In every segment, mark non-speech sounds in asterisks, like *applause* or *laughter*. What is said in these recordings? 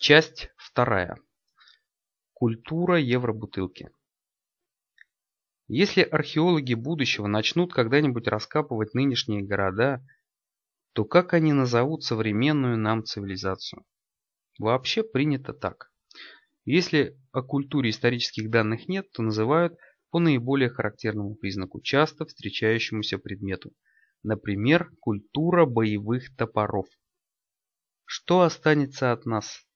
Часть вторая. Культура евробутылки. Если археологи будущего начнут когда-нибудь раскапывать нынешние города, то как они назовут современную нам цивилизацию? Вообще принято так. Если о культуре исторических данных нет, то называют по наиболее характерному признаку, часто встречающемуся предмету. Например, культура боевых топоров. Что останется от нас?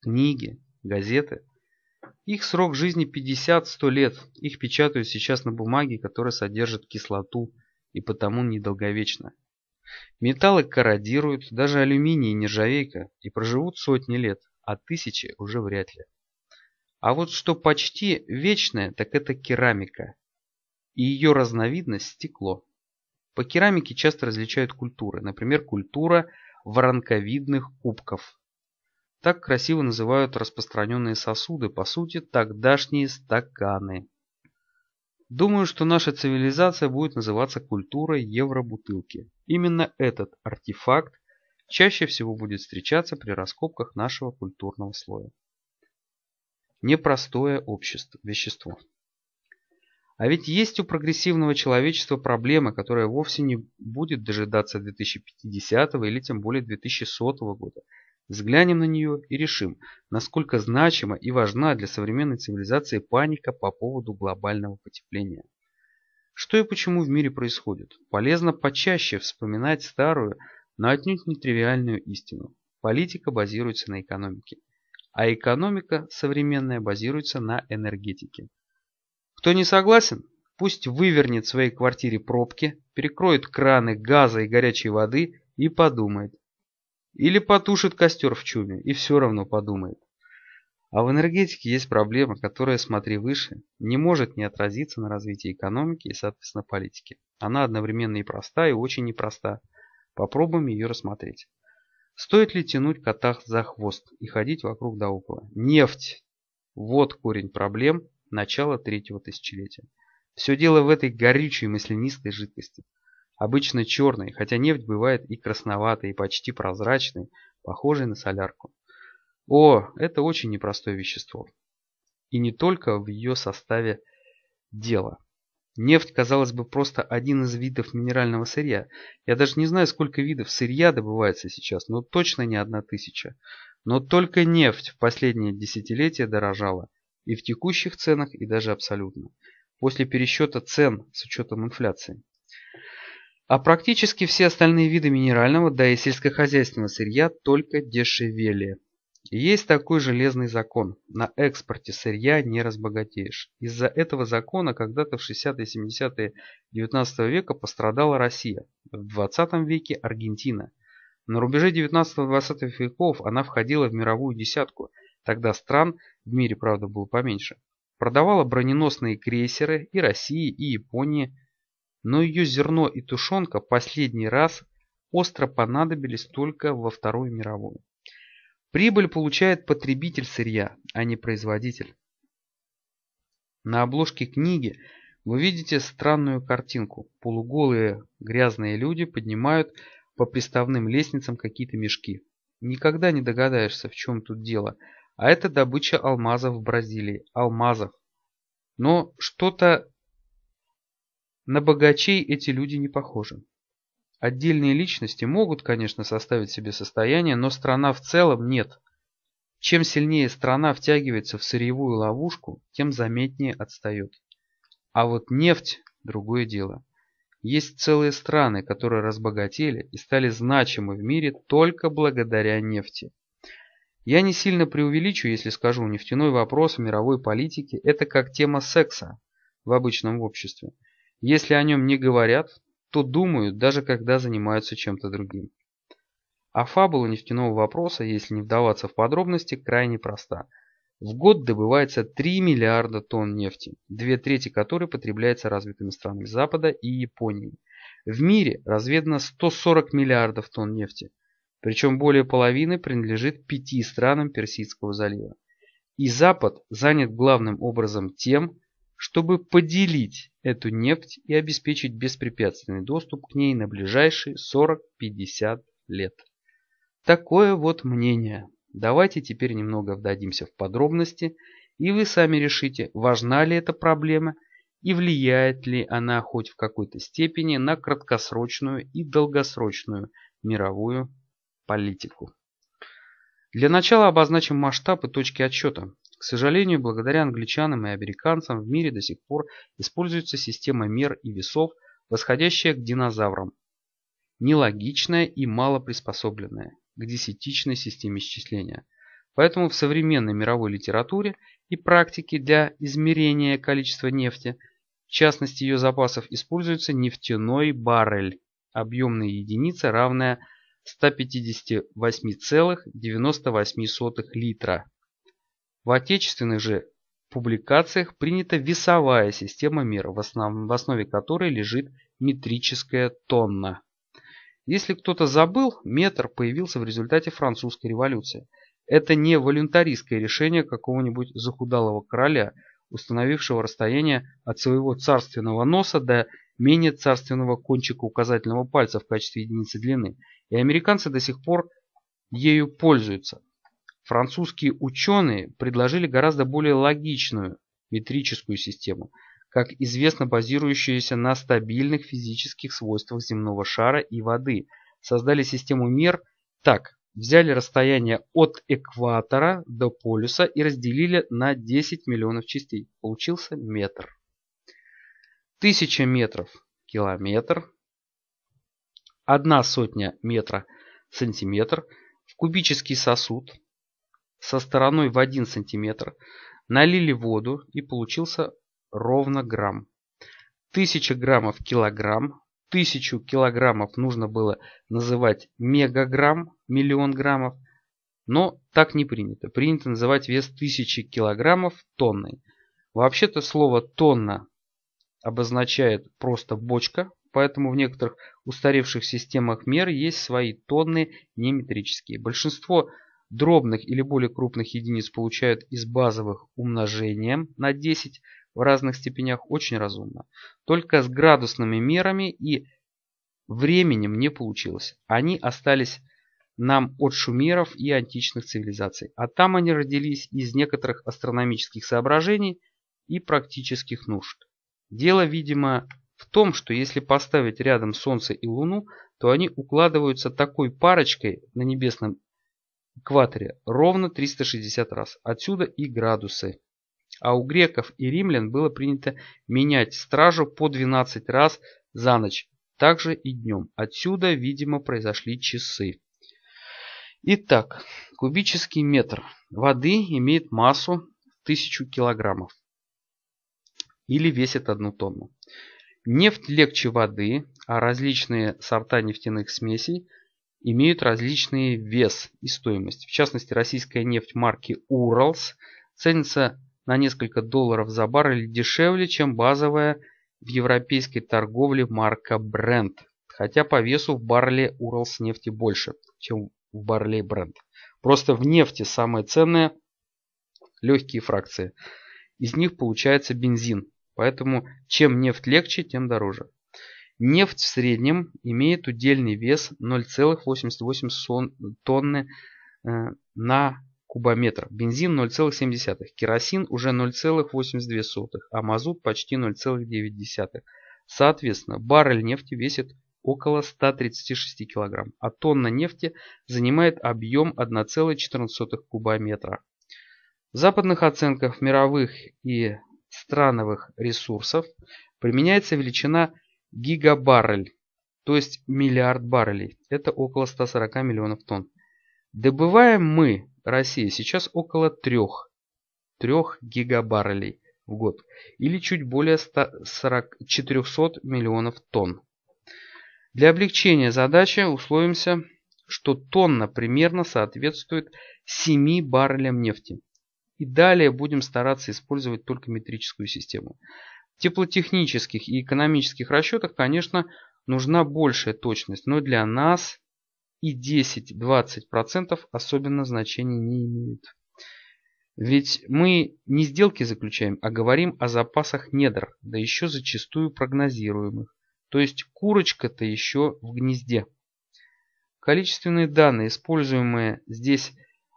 книги, газеты. Их срок жизни 50-100 лет. Их печатают сейчас на бумаге, которая содержит кислоту и потому недолговечна. Металлы корродируют, даже алюминий и нержавейка, и проживут сотни лет, а тысячи уже вряд ли. А вот что почти вечное, так это керамика. И ее разновидность – стекло. По керамике часто различают культуры, например, культура воронковидных кубков – так красиво называют распространенные сосуды, по сути, тогдашние стаканы. Думаю, что наша цивилизация будет называться культурой евробутылки. Именно этот артефакт чаще всего будет встречаться при раскопках нашего культурного слоя. Непростое общество, вещество. А ведь есть у прогрессивного человечества проблема, которая вовсе не будет дожидаться 2050 или тем более 2100 года. Взглянем на нее и решим, насколько значима и важна для современной цивилизации паника по поводу глобального потепления. Что и почему в мире происходит? Полезно почаще вспоминать старую, но отнюдь не тривиальную истину. Политика базируется на экономике, а экономика современная базируется на энергетике. Кто не согласен, пусть вывернет в своей квартире пробки, перекроет краны газа и горячей воды и подумает, или потушит костер в чуме и все равно подумает. А в энергетике есть проблема, которая, смотри выше, не может не отразиться на развитии экономики и, соответственно, политики. Она одновременно и проста, и очень непроста. Попробуем ее рассмотреть. Стоит ли тянуть кота за хвост и ходить вокруг да около? Нефть! Вот корень проблем начала третьего тысячелетия. Все дело в этой горючей маслянистой жидкости. Обычно черный, хотя нефть бывает и красноватой, и почти прозрачной, похожей на солярку. О, это очень непростое вещество. И не только в ее составе дело. Нефть, казалось бы, просто один из видов минерального сырья. Я даже не знаю, сколько видов сырья добывается сейчас, но точно не одна тысяча. Но только нефть в последние десятилетия дорожала. И в текущих ценах, и даже абсолютно. После пересчета цен с учетом инфляции. А практически все остальные виды минерального, да и сельскохозяйственного сырья только дешевели. Есть такой железный закон. На экспорте сырья не разбогатеешь. Из-за этого закона когда-то в 60-е и 70-е 19 века пострадала Россия. В 20 веке Аргентина. На рубеже 19-20 веков она входила в мировую десятку. Тогда стран в мире, правда, было поменьше. Продавала броненосные крейсеры и России, и Японии – но ее зерно и тушенка последний раз остро понадобились только во Вторую мировую. Прибыль получает потребитель сырья, а не производитель. На обложке книги вы видите странную картинку. Полуголые грязные люди поднимают по приставным лестницам какие-то мешки. Никогда не догадаешься, в чем тут дело. А это добыча алмазов в Бразилии. Алмазов. Но что-то на богачей эти люди не похожи. Отдельные личности могут, конечно, составить себе состояние, но страна в целом нет. Чем сильнее страна втягивается в сырьевую ловушку, тем заметнее отстает. А вот нефть – другое дело. Есть целые страны, которые разбогатели и стали значимы в мире только благодаря нефти. Я не сильно преувеличу, если скажу, нефтяной вопрос в мировой политике – это как тема секса в обычном обществе – если о нем не говорят, то думают, даже когда занимаются чем-то другим. А фабула нефтяного вопроса, если не вдаваться в подробности, крайне проста. В год добывается 3 миллиарда тонн нефти, две трети которой потребляется развитыми странами Запада и Японией. В мире разведано 140 миллиардов тонн нефти, причем более половины принадлежит пяти странам Персидского залива. И Запад занят главным образом тем, чтобы поделить эту нефть и обеспечить беспрепятственный доступ к ней на ближайшие 40-50 лет. Такое вот мнение. Давайте теперь немного вдадимся в подробности, и вы сами решите, важна ли эта проблема и влияет ли она хоть в какой-то степени на краткосрочную и долгосрочную мировую политику. Для начала обозначим масштаб и точки отсчета, к сожалению, благодаря англичанам и американцам в мире до сих пор используется система мер и весов, восходящая к динозаврам, нелогичная и мало приспособленная к десятичной системе счисления. Поэтому в современной мировой литературе и практике для измерения количества нефти, в частности ее запасов, используется нефтяной баррель, объемная единица равная 158,98 литра. В отечественных же публикациях принята весовая система мер, в, основ... в основе которой лежит метрическая тонна. Если кто-то забыл, метр появился в результате французской революции. Это не волюнтаристское решение какого-нибудь захудалого короля, установившего расстояние от своего царственного носа до менее царственного кончика указательного пальца в качестве единицы длины. И американцы до сих пор ею пользуются. Французские ученые предложили гораздо более логичную метрическую систему, как известно базирующуюся на стабильных физических свойствах земного шара и воды. Создали систему мер так. Взяли расстояние от экватора до полюса и разделили на 10 миллионов частей. Получился метр. Тысяча метров – километр. Одна сотня метра – сантиметр. В кубический сосуд – со стороной в 1 см, налили воду и получился ровно грамм. 1000 граммов килограмм, 1000 килограммов нужно было называть мегаграмм, миллион граммов, но так не принято. Принято называть вес 1000 килограммов тонной. Вообще-то слово «тонна» обозначает просто бочка, поэтому в некоторых устаревших системах мер есть свои тонны неметрические. Большинство дробных или более крупных единиц получают из базовых умножением на 10 в разных степенях очень разумно. Только с градусными мерами и временем не получилось. Они остались нам от шумеров и античных цивилизаций. А там они родились из некоторых астрономических соображений и практических нужд. Дело, видимо, в том, что если поставить рядом Солнце и Луну, то они укладываются такой парочкой на небесном экваторе ровно 360 раз. Отсюда и градусы. А у греков и римлян было принято менять стражу по 12 раз за ночь, также и днем. Отсюда, видимо, произошли часы. Итак, кубический метр воды имеет массу 1000 килограммов или весит одну тонну. Нефть легче воды, а различные сорта нефтяных смесей – имеют различный вес и стоимость. В частности, российская нефть марки «Уралс» ценится на несколько долларов за баррель дешевле, чем базовая в европейской торговле марка «Брент». Хотя по весу в барреле «Уралс» нефти больше, чем в барреле «Брент». Просто в нефти самое ценное – легкие фракции. Из них получается бензин. Поэтому чем нефть легче, тем дороже. Нефть в среднем имеет удельный вес 0,88 тонны э, на кубометр. Бензин 0,7, керосин уже 0,82, а мазут почти 0,9. Соответственно, баррель нефти весит около 136 кг, а тонна нефти занимает объем 1,14 кубометра. В западных оценках мировых и страновых ресурсов применяется величина гигабаррель, то есть миллиард баррелей. Это около 140 миллионов тонн. Добываем мы, Россия, сейчас около 3, 3 гигабаррелей в год. Или чуть более 140, 400 миллионов тонн. Для облегчения задачи условимся, что тонна примерно соответствует 7 баррелям нефти. И далее будем стараться использовать только метрическую систему теплотехнических и экономических расчетах, конечно, нужна большая точность, но для нас и 10-20% особенно значения не имеют. Ведь мы не сделки заключаем, а говорим о запасах недр, да еще зачастую прогнозируемых. То есть курочка-то еще в гнезде. Количественные данные, используемые здесь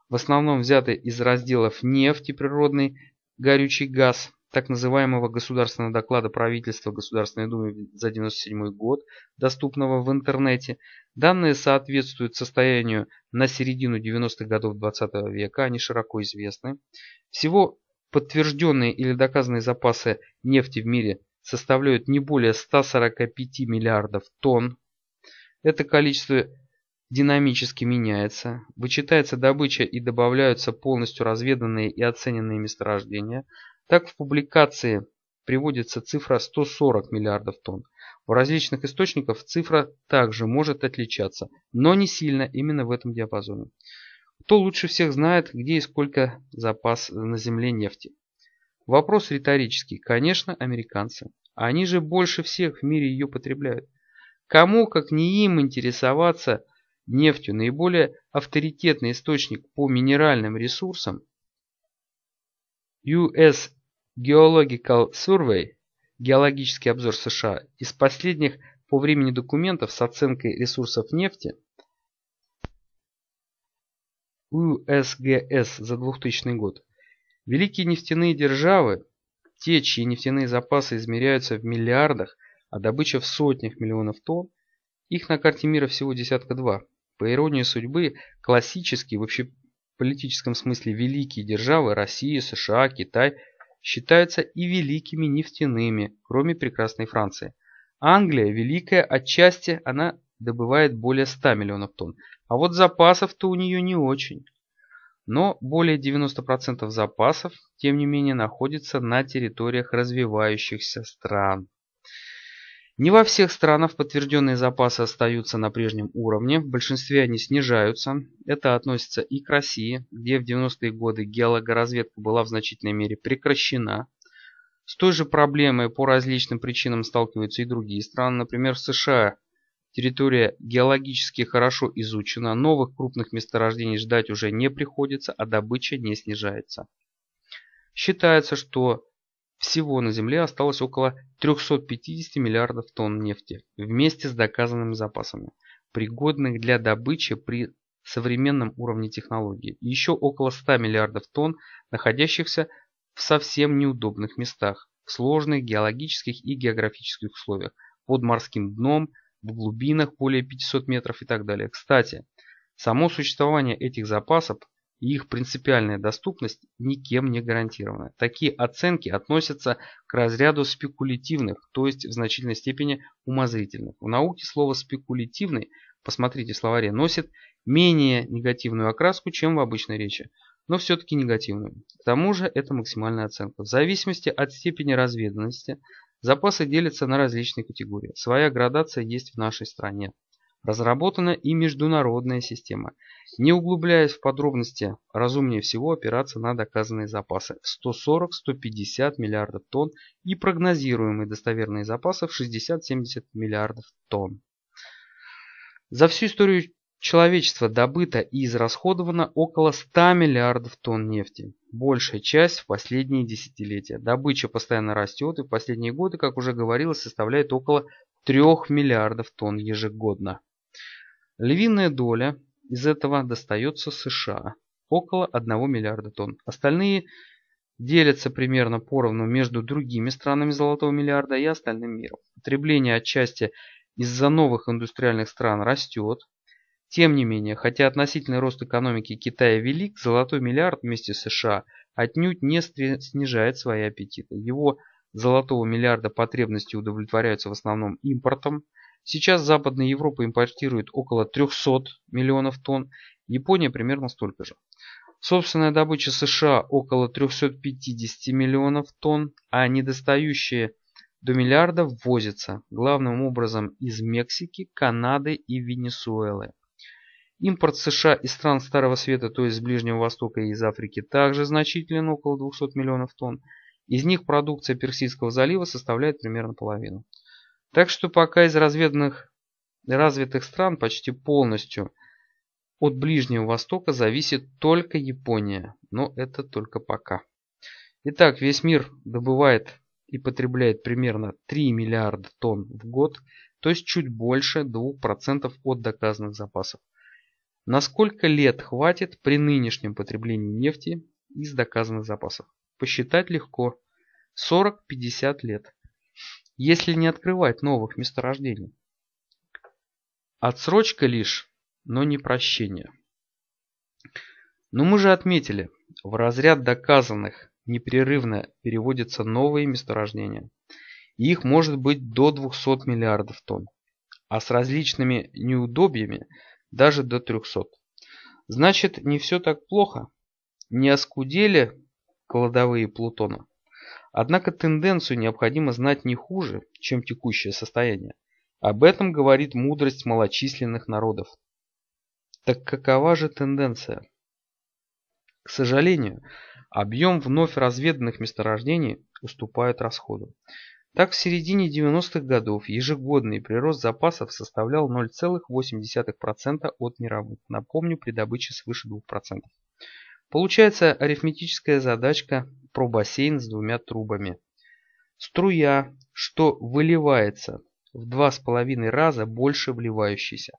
в основном взяты из разделов нефть природный горючий газ, так называемого государственного доклада правительства Государственной Думы за 1997 год, доступного в интернете, данные соответствуют состоянию на середину 90-х годов 20 -го века, они широко известны. Всего подтвержденные или доказанные запасы нефти в мире составляют не более 145 миллиардов тонн. Это количество динамически меняется, вычитается добыча и добавляются полностью разведанные и оцененные месторождения, так в публикации приводится цифра 140 миллиардов тонн. У различных источников цифра также может отличаться, но не сильно именно в этом диапазоне. Кто лучше всех знает, где и сколько запас на земле нефти? Вопрос риторический. Конечно, американцы. Они же больше всех в мире ее потребляют. Кому, как не им, интересоваться нефтью? Наиболее авторитетный источник по минеральным ресурсам US Geological Survey геологический обзор США из последних по времени документов с оценкой ресурсов нефти USGS за 2000 год. Великие нефтяные державы, те, чьи нефтяные запасы измеряются в миллиардах, а добыча в сотнях миллионов тонн, их на карте мира всего десятка два. По иронии судьбы, классические, в общеполитическом смысле великие державы Россия, США, Китай – считаются и великими нефтяными, кроме прекрасной Франции. Англия великая отчасти, она добывает более 100 миллионов тонн, а вот запасов-то у нее не очень. Но более 90% запасов, тем не менее, находится на территориях развивающихся стран. Не во всех странах подтвержденные запасы остаются на прежнем уровне, в большинстве они снижаются. Это относится и к России, где в 90-е годы геологоразведка была в значительной мере прекращена. С той же проблемой по различным причинам сталкиваются и другие страны, например, в США. Территория геологически хорошо изучена, новых крупных месторождений ждать уже не приходится, а добыча не снижается. Считается, что всего на Земле осталось около 350 миллиардов тонн нефти вместе с доказанными запасами, пригодных для добычи при современном уровне технологии, и еще около 100 миллиардов тонн, находящихся в совсем неудобных местах, в сложных геологических и географических условиях, под морским дном, в глубинах более 500 метров и так далее. Кстати, само существование этих запасов и их принципиальная доступность никем не гарантирована. Такие оценки относятся к разряду спекулятивных, то есть в значительной степени умозрительных. В науке слово «спекулятивный», посмотрите в словаре, носит менее негативную окраску, чем в обычной речи, но все-таки негативную. К тому же это максимальная оценка. В зависимости от степени разведанности запасы делятся на различные категории. Своя градация есть в нашей стране. Разработана и международная система. Не углубляясь в подробности, разумнее всего опираться на доказанные запасы 140-150 миллиардов тонн и прогнозируемые достоверные запасы в 60-70 миллиардов тонн. За всю историю человечества добыто и израсходовано около 100 миллиардов тонн нефти. Большая часть в последние десятилетия. Добыча постоянно растет и в последние годы, как уже говорилось, составляет около 3 миллиардов тонн ежегодно. Львиная доля из этого достается США, около 1 миллиарда тонн. Остальные делятся примерно поровну между другими странами золотого миллиарда и остальным миром. Потребление отчасти из-за новых индустриальных стран растет. Тем не менее, хотя относительный рост экономики Китая велик, золотой миллиард вместе с США отнюдь не снижает свои аппетиты. Его золотого миллиарда потребности удовлетворяются в основном импортом – Сейчас Западная Европа импортирует около 300 миллионов тонн, Япония примерно столько же. Собственная добыча США около 350 миллионов тонн, а недостающие до миллиарда ввозятся главным образом из Мексики, Канады и Венесуэлы. Импорт США из стран Старого Света, то есть с Ближнего Востока и из Африки, также значителен около 200 миллионов тонн. Из них продукция Персидского залива составляет примерно половину. Так что пока из разведанных, развитых стран почти полностью от Ближнего Востока зависит только Япония. Но это только пока. Итак, весь мир добывает и потребляет примерно 3 миллиарда тонн в год, то есть чуть больше 2% от доказанных запасов. Насколько лет хватит при нынешнем потреблении нефти из доказанных запасов? Посчитать легко. 40-50 лет если не открывать новых месторождений. Отсрочка лишь, но не прощение. Но мы же отметили, в разряд доказанных непрерывно переводятся новые месторождения. их может быть до 200 миллиардов тонн, а с различными неудобьями даже до 300. Значит, не все так плохо. Не оскудели кладовые Плутона. Однако тенденцию необходимо знать не хуже, чем текущее состояние. Об этом говорит мудрость малочисленных народов. Так какова же тенденция? К сожалению, объем вновь разведанных месторождений уступает расходу. Так в середине 90-х годов ежегодный прирост запасов составлял 0,8% от мировых, напомню, при добыче свыше 2%. Получается арифметическая задачка про бассейн с двумя трубами. Струя, что выливается, в два с половиной раза больше вливающейся.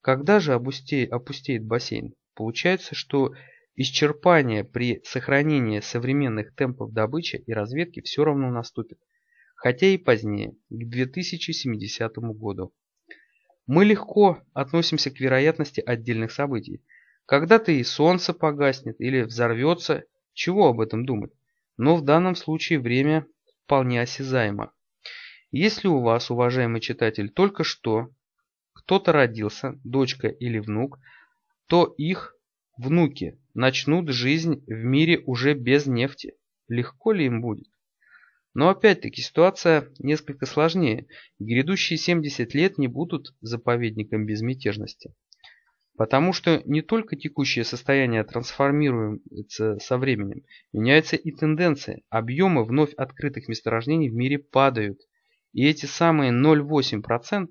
Когда же опусте... опустеет бассейн? Получается, что исчерпание при сохранении современных темпов добычи и разведки все равно наступит, хотя и позднее, к 2070 году. Мы легко относимся к вероятности отдельных событий. Когда-то и солнце погаснет или взорвется, чего об этом думать? но в данном случае время вполне осязаемо. Если у вас, уважаемый читатель, только что кто-то родился, дочка или внук, то их внуки начнут жизнь в мире уже без нефти. Легко ли им будет? Но опять-таки ситуация несколько сложнее. Грядущие 70 лет не будут заповедником безмятежности. Потому что не только текущее состояние трансформируется со временем, меняются и тенденции, объемы вновь открытых месторождений в мире падают. И эти самые 0,8%,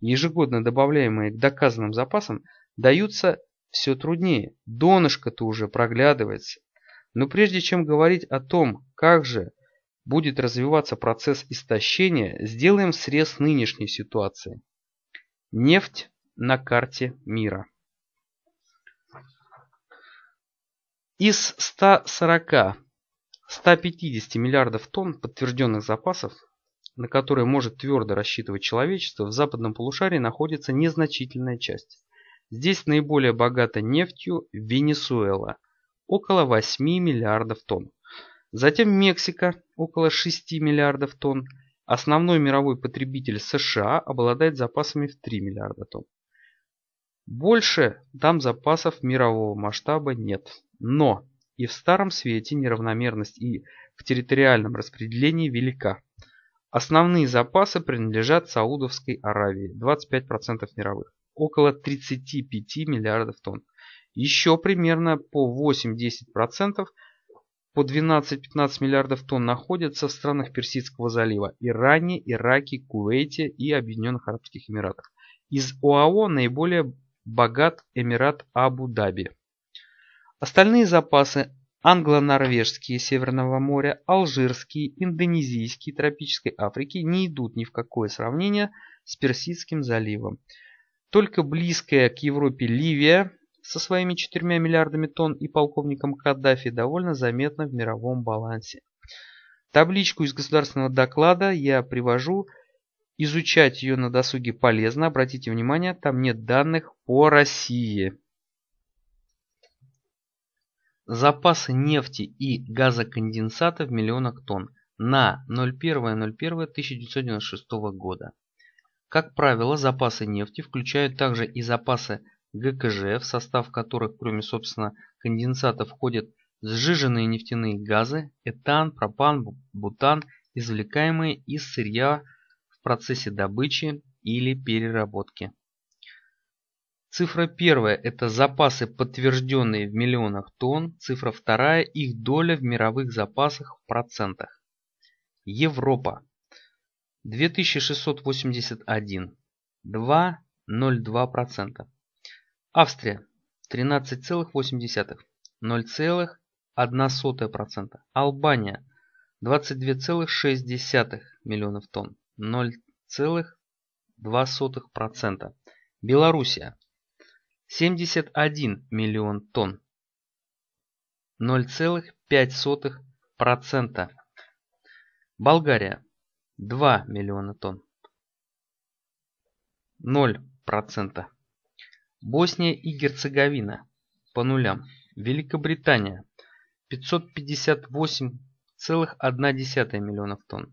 ежегодно добавляемые к доказанным запасам, даются все труднее. Донышко-то уже проглядывается. Но прежде чем говорить о том, как же будет развиваться процесс истощения, сделаем срез нынешней ситуации. Нефть на карте мира. Из 140-150 миллиардов тонн подтвержденных запасов, на которые может твердо рассчитывать человечество, в западном полушарии находится незначительная часть. Здесь наиболее богата нефтью Венесуэла – около 8 миллиардов тонн. Затем Мексика – около 6 миллиардов тонн. Основной мировой потребитель США обладает запасами в 3 миллиарда тонн. Больше там запасов мирового масштаба нет. Но и в Старом Свете неравномерность и в территориальном распределении велика. Основные запасы принадлежат Саудовской Аравии, 25% мировых, около 35 миллиардов тонн. Еще примерно по 8-10%, по 12-15 миллиардов тонн находятся в странах Персидского залива, Иране, Ираке, Кувейте и Объединенных Арабских Эмиратах. Из ОАО наиболее богат Эмират Абу-Даби. Остальные запасы англо-норвежские Северного моря, алжирские, индонезийские, тропической Африки не идут ни в какое сравнение с Персидским заливом. Только близкая к Европе Ливия со своими 4 миллиардами тонн и полковником Каддафи довольно заметна в мировом балансе. Табличку из государственного доклада я привожу Изучать ее на досуге полезно. Обратите внимание, там нет данных по России. Запасы нефти и газоконденсата в миллионах тонн на 01.01.1996 года. Как правило, запасы нефти включают также и запасы ГКЖ, в состав которых, кроме, собственно, конденсата, входят сжиженные нефтяные газы, этан, пропан, бутан, извлекаемые из сырья в процессе добычи или переработки. Цифра первая – это запасы, подтвержденные в миллионах тонн. Цифра вторая – их доля в мировых запасах в процентах. Европа. 2681. 2,02%. Австрия. 13,8. 0,01%. Албания. 22,6 миллионов тонн. 0,2%. Белоруссия 71 миллион тонн. 0,5%. Болгария 2 миллиона тонн. 0%. Босния и Герцеговина по нулям. Великобритания 558,1 миллионов тонн.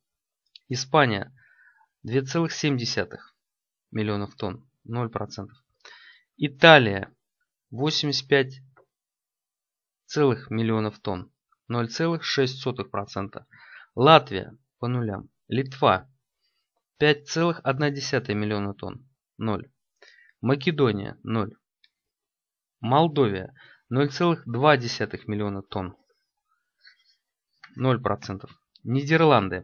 Испания 2,7 миллионов тонн, 0%. Италия 85 миллионов тонн, 0,6%. Латвия по нулям. Литва 5,1 миллиона тонн, 0. Македония 0. Молдовия 0,2 миллиона тонн, 0%. Нидерланды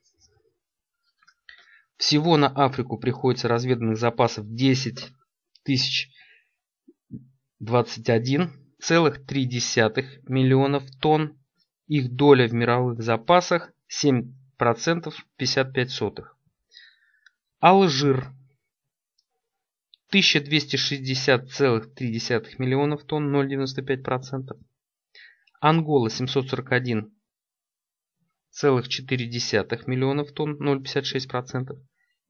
Всего на Африку приходится разведанных запасов 10 тысяч миллионов тонн. Их доля в мировых запасах 7% 55 сотых. Алжир 1260,3 миллионов тонн, 0,95%. Ангола 741,4 миллионов тонн, 0,56%.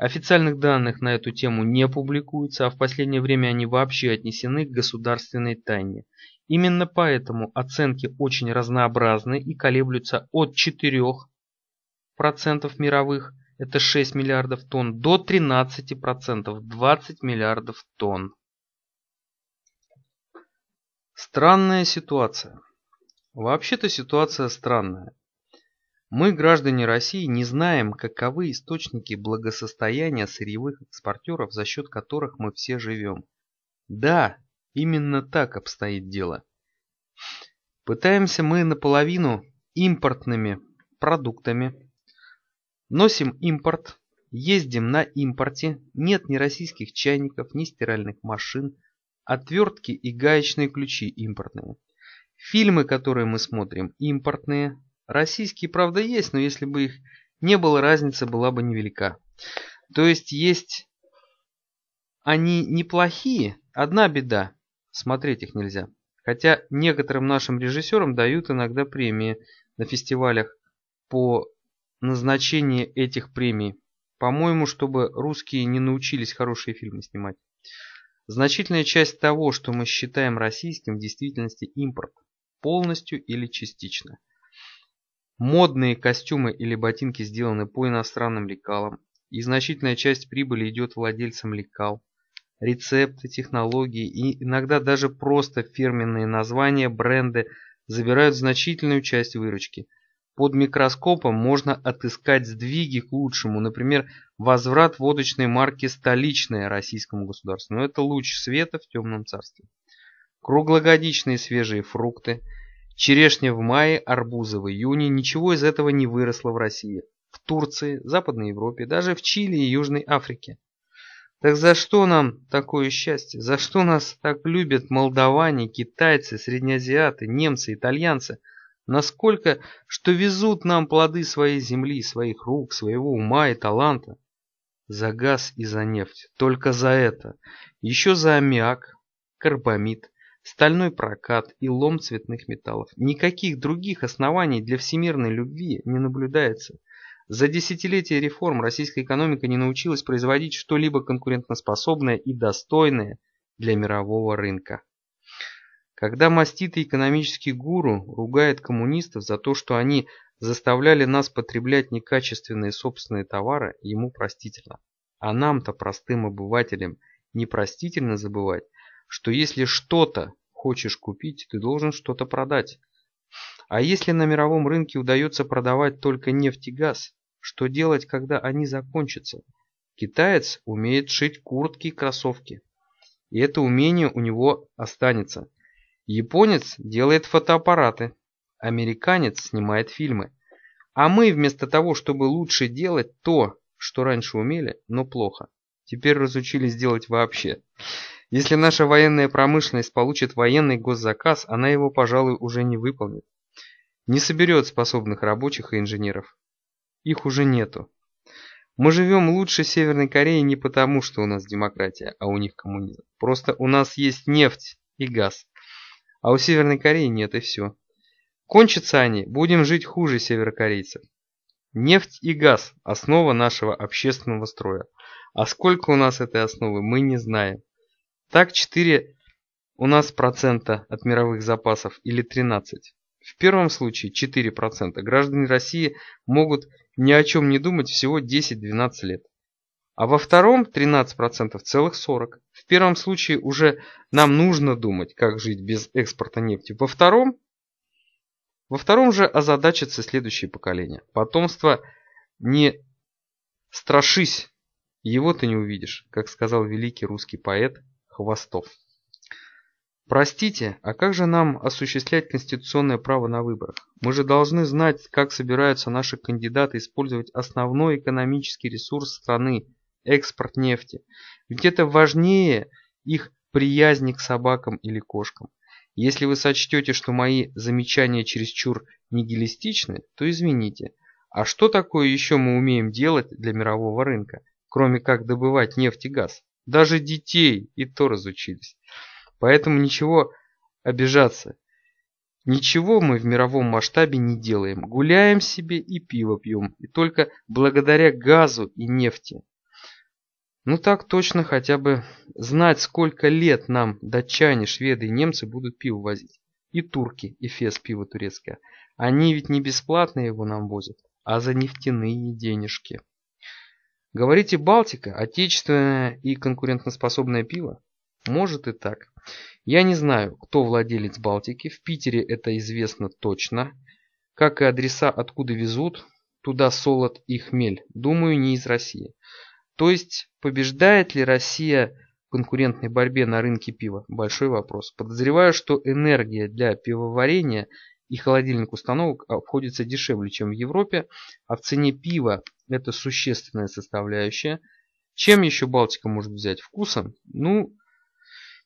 Официальных данных на эту тему не публикуются, а в последнее время они вообще отнесены к государственной тайне. Именно поэтому оценки очень разнообразны и колеблются от 4% мировых, это 6 миллиардов тонн, до 13%, 20 миллиардов тонн. Странная ситуация. Вообще-то ситуация странная. Мы, граждане России, не знаем, каковы источники благосостояния сырьевых экспортеров, за счет которых мы все живем. Да, именно так обстоит дело. Пытаемся мы наполовину импортными продуктами, носим импорт, ездим на импорте, нет ни российских чайников, ни стиральных машин, отвертки и гаечные ключи импортные. Фильмы, которые мы смотрим, импортные, Российские, правда, есть, но если бы их не было, разница была бы невелика. То есть есть они неплохие, одна беда, смотреть их нельзя. Хотя некоторым нашим режиссерам дают иногда премии на фестивалях по назначению этих премий. По-моему, чтобы русские не научились хорошие фильмы снимать. Значительная часть того, что мы считаем российским, в действительности импорт, полностью или частично. Модные костюмы или ботинки сделаны по иностранным лекалам, и значительная часть прибыли идет владельцам лекал. Рецепты, технологии и иногда даже просто фирменные названия, бренды забирают значительную часть выручки. Под микроскопом можно отыскать сдвиги к лучшему, например, возврат водочной марки «Столичная» российскому государству. Но это луч света в темном царстве. Круглогодичные свежие фрукты – Черешня в мае, арбузы в июне, ничего из этого не выросло в России, в Турции, Западной Европе, даже в Чили и Южной Африке. Так за что нам такое счастье? За что нас так любят молдаване, китайцы, среднеазиаты, немцы, итальянцы? Насколько, что везут нам плоды своей земли, своих рук, своего ума и таланта? За газ и за нефть, только за это. Еще за аммиак, карбамид, стальной прокат и лом цветных металлов. Никаких других оснований для всемирной любви не наблюдается. За десятилетия реформ российская экономика не научилась производить что-либо конкурентоспособное и достойное для мирового рынка. Когда маститый экономический гуру ругает коммунистов за то, что они заставляли нас потреблять некачественные собственные товары, ему простительно. А нам-то, простым обывателям, непростительно забывать, что если что-то хочешь купить, ты должен что-то продать. А если на мировом рынке удается продавать только нефть и газ, что делать, когда они закончатся? Китаец умеет шить куртки и кроссовки. И это умение у него останется. Японец делает фотоаппараты. Американец снимает фильмы. А мы вместо того, чтобы лучше делать то, что раньше умели, но плохо, теперь разучились делать вообще. Если наша военная промышленность получит военный госзаказ, она его, пожалуй, уже не выполнит. Не соберет способных рабочих и инженеров. Их уже нету. Мы живем лучше Северной Кореи не потому, что у нас демократия, а у них коммунизм. Просто у нас есть нефть и газ. А у Северной Кореи нет и все. Кончатся они, будем жить хуже северокорейцев. Нефть и газ – основа нашего общественного строя. А сколько у нас этой основы, мы не знаем. Так 4 у нас процента от мировых запасов или 13. В первом случае 4% граждане России могут ни о чем не думать всего 10-12 лет. А во втором 13% целых 40. В первом случае уже нам нужно думать, как жить без экспорта нефти. Во втором, во втором же озадачатся следующие поколения, Потомство не страшись, его ты не увидишь, как сказал великий русский поэт Хвостов. Простите, а как же нам осуществлять конституционное право на выборах? Мы же должны знать, как собираются наши кандидаты использовать основной экономический ресурс страны – экспорт нефти. Ведь это важнее их приязни к собакам или кошкам. Если вы сочтете, что мои замечания чересчур нигилистичны, то извините. А что такое еще мы умеем делать для мирового рынка, кроме как добывать нефть и газ? Даже детей и то разучились. Поэтому ничего обижаться. Ничего мы в мировом масштабе не делаем. Гуляем себе и пиво пьем. И только благодаря газу и нефти. Ну так точно хотя бы знать, сколько лет нам датчане, шведы и немцы будут пиво возить. И турки, и фес пиво турецкое. Они ведь не бесплатно его нам возят, а за нефтяные денежки. Говорите, Балтика, отечественное и конкурентоспособное пиво? Может и так. Я не знаю, кто владелец Балтики, в Питере это известно точно. Как и адреса, откуда везут, туда солод и хмель. Думаю, не из России. То есть, побеждает ли Россия в конкурентной борьбе на рынке пива? Большой вопрос. Подозреваю, что энергия для пивоварения и холодильник установок а, обходится дешевле, чем в Европе, а в цене пива это существенная составляющая. Чем еще Балтика может взять? Вкусом? Ну,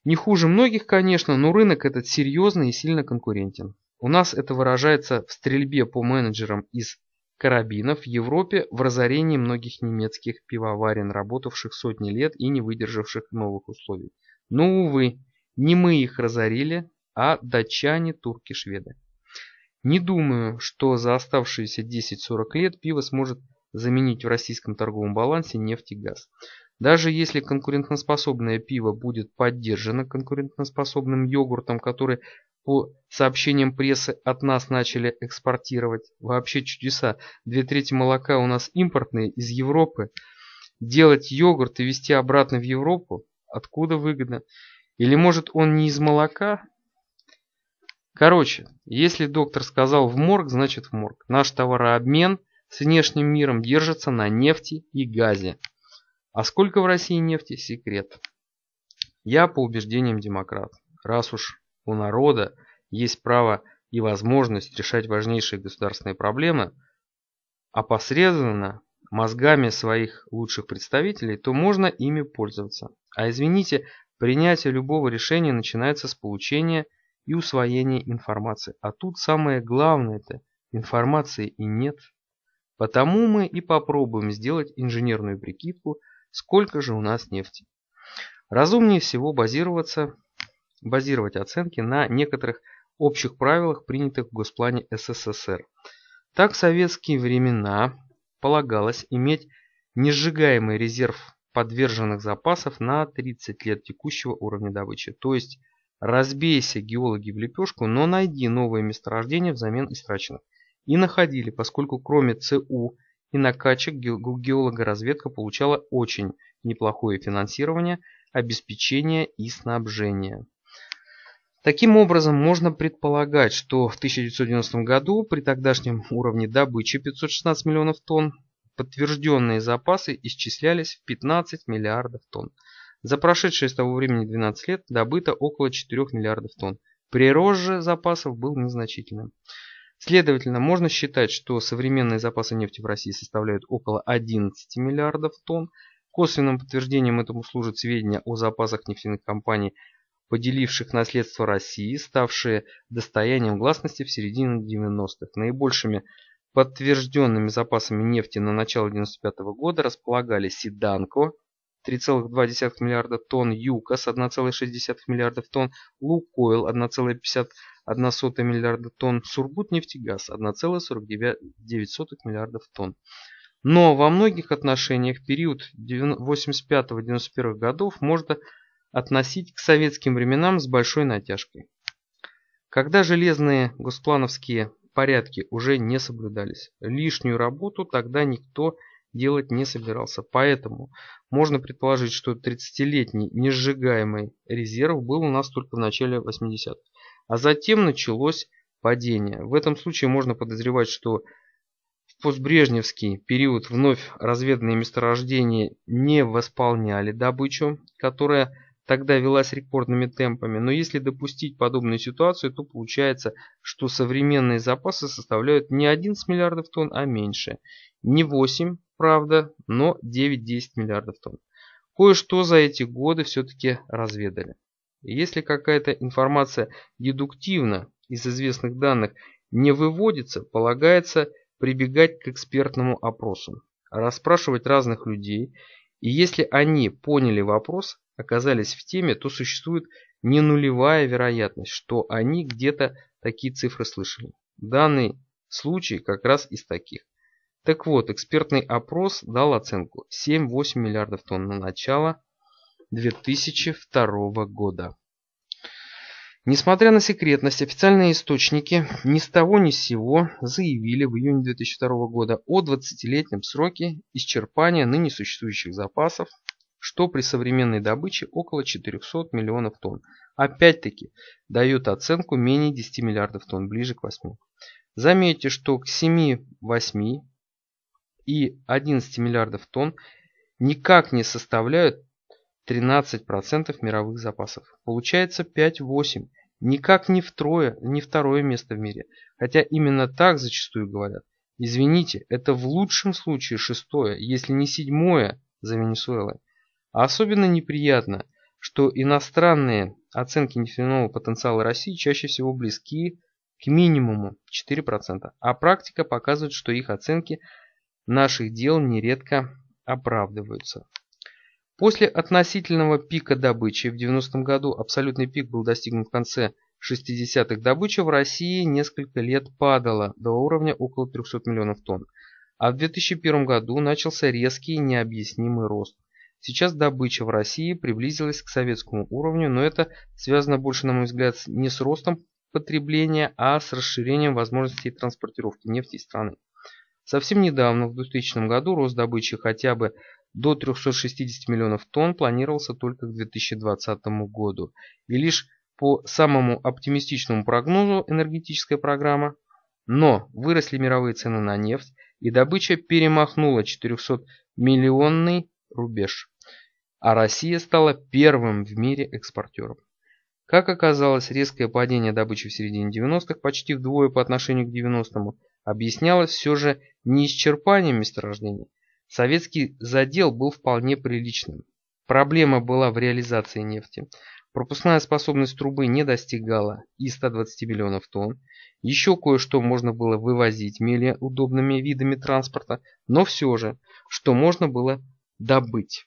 не хуже многих, конечно, но рынок этот серьезный и сильно конкурентен. У нас это выражается в стрельбе по менеджерам из карабинов в Европе в разорении многих немецких пивоварен, работавших сотни лет и не выдержавших новых условий. Но, увы, не мы их разорили, а датчане, турки, шведы. Не думаю, что за оставшиеся 10-40 лет пиво сможет заменить в российском торговом балансе нефть и газ. Даже если конкурентоспособное пиво будет поддержано конкурентоспособным йогуртом, который по сообщениям прессы от нас начали экспортировать, вообще чудеса, две трети молока у нас импортные из Европы, делать йогурт и везти обратно в Европу, откуда выгодно? Или может он не из молока, Короче, если доктор сказал в морг, значит в морг. Наш товарообмен с внешним миром держится на нефти и газе. А сколько в России нефти – секрет. Я по убеждениям демократ. Раз уж у народа есть право и возможность решать важнейшие государственные проблемы, опосредованно мозгами своих лучших представителей, то можно ими пользоваться. А извините, принятие любого решения начинается с получения – и усвоение информации. А тут самое главное-то, информации и нет. Потому мы и попробуем сделать инженерную прикидку, сколько же у нас нефти. Разумнее всего базироваться, базировать оценки на некоторых общих правилах, принятых в Госплане СССР. Так в советские времена полагалось иметь несжигаемый резерв подверженных запасов на 30 лет текущего уровня добычи, то есть Разбейся геологи в лепешку, но найди новые месторождения взамен истраченных. И находили, поскольку кроме ЦУ и накачек геологоразведка получала очень неплохое финансирование, обеспечение и снабжение. Таким образом, можно предполагать, что в 1990 году при тогдашнем уровне добычи 516 миллионов тонн подтвержденные запасы исчислялись в 15 миллиардов тонн. За прошедшие с того времени 12 лет добыто около 4 миллиардов тонн. Прирост же запасов был незначительным. Следовательно, можно считать, что современные запасы нефти в России составляют около 11 миллиардов тонн. Косвенным подтверждением этому служат сведения о запасах нефтяных компаний, поделивших наследство России, ставшие достоянием гласности в середине 90-х. Наибольшими подтвержденными запасами нефти на начало 1995 года располагали Сиданко 3,2 миллиарда тонн ЮКОС, 1,6 миллиардов тонн Лукойл, 1,51 миллиарда тонн Сургутнефтегаз, 1,49 миллиардов тонн. Но во многих отношениях период 85-91 годов можно относить к советским временам с большой натяжкой. Когда железные госплановские порядки уже не соблюдались, лишнюю работу тогда никто не делать не собирался. Поэтому можно предположить, что 30-летний несжигаемый резерв был у нас только в начале 80-х. А затем началось падение. В этом случае можно подозревать, что в постбрежневский период вновь разведанные месторождения не восполняли добычу, которая тогда велась рекордными темпами. Но если допустить подобную ситуацию, то получается, что современные запасы составляют не 11 миллиардов тонн, а меньше. Не 8, правда, но 9-10 миллиардов тонн. Кое-что за эти годы все-таки разведали. Если какая-то информация дедуктивно из известных данных не выводится, полагается прибегать к экспертному опросу, расспрашивать разных людей, и если они поняли вопрос, оказались в теме, то существует не нулевая вероятность, что они где-то такие цифры слышали. Данный случай как раз из таких. Так вот, экспертный опрос дал оценку 7-8 миллиардов тонн на начало 2002 года. Несмотря на секретность, официальные источники ни с того ни с сего заявили в июне 2002 года о 20-летнем сроке исчерпания ныне существующих запасов, что при современной добыче около 400 миллионов тонн. Опять-таки, дают оценку менее 10 миллиардов тонн, ближе к 8. Заметьте, что к 7-8 и 11 миллиардов тонн никак не составляют 13% мировых запасов. Получается 5-8. Никак не втрое, не второе место в мире. Хотя именно так зачастую говорят. Извините, это в лучшем случае шестое, если не седьмое за Венесуэлой. А особенно неприятно, что иностранные оценки нефтяного потенциала России чаще всего близки к минимуму 4%, а практика показывает, что их оценки – наших дел нередко оправдываются. После относительного пика добычи в 90 м году, абсолютный пик был достигнут в конце 60-х, добыча в России несколько лет падала до уровня около 300 миллионов тонн. А в 2001 году начался резкий необъяснимый рост. Сейчас добыча в России приблизилась к советскому уровню, но это связано больше, на мой взгляд, не с ростом потребления, а с расширением возможностей транспортировки нефти из страны. Совсем недавно, в 2000 году, рост добычи хотя бы до 360 миллионов тонн планировался только к 2020 году. И лишь по самому оптимистичному прогнозу энергетическая программа, но выросли мировые цены на нефть, и добыча перемахнула 400-миллионный рубеж. А Россия стала первым в мире экспортером. Как оказалось, резкое падение добычи в середине 90-х, почти вдвое по отношению к 90-му, объяснялось все же не исчерпанием месторождений. Советский задел был вполне приличным. Проблема была в реализации нефти. Пропускная способность трубы не достигала и 120 миллионов тонн. Еще кое-что можно было вывозить менее удобными видами транспорта, но все же, что можно было добыть.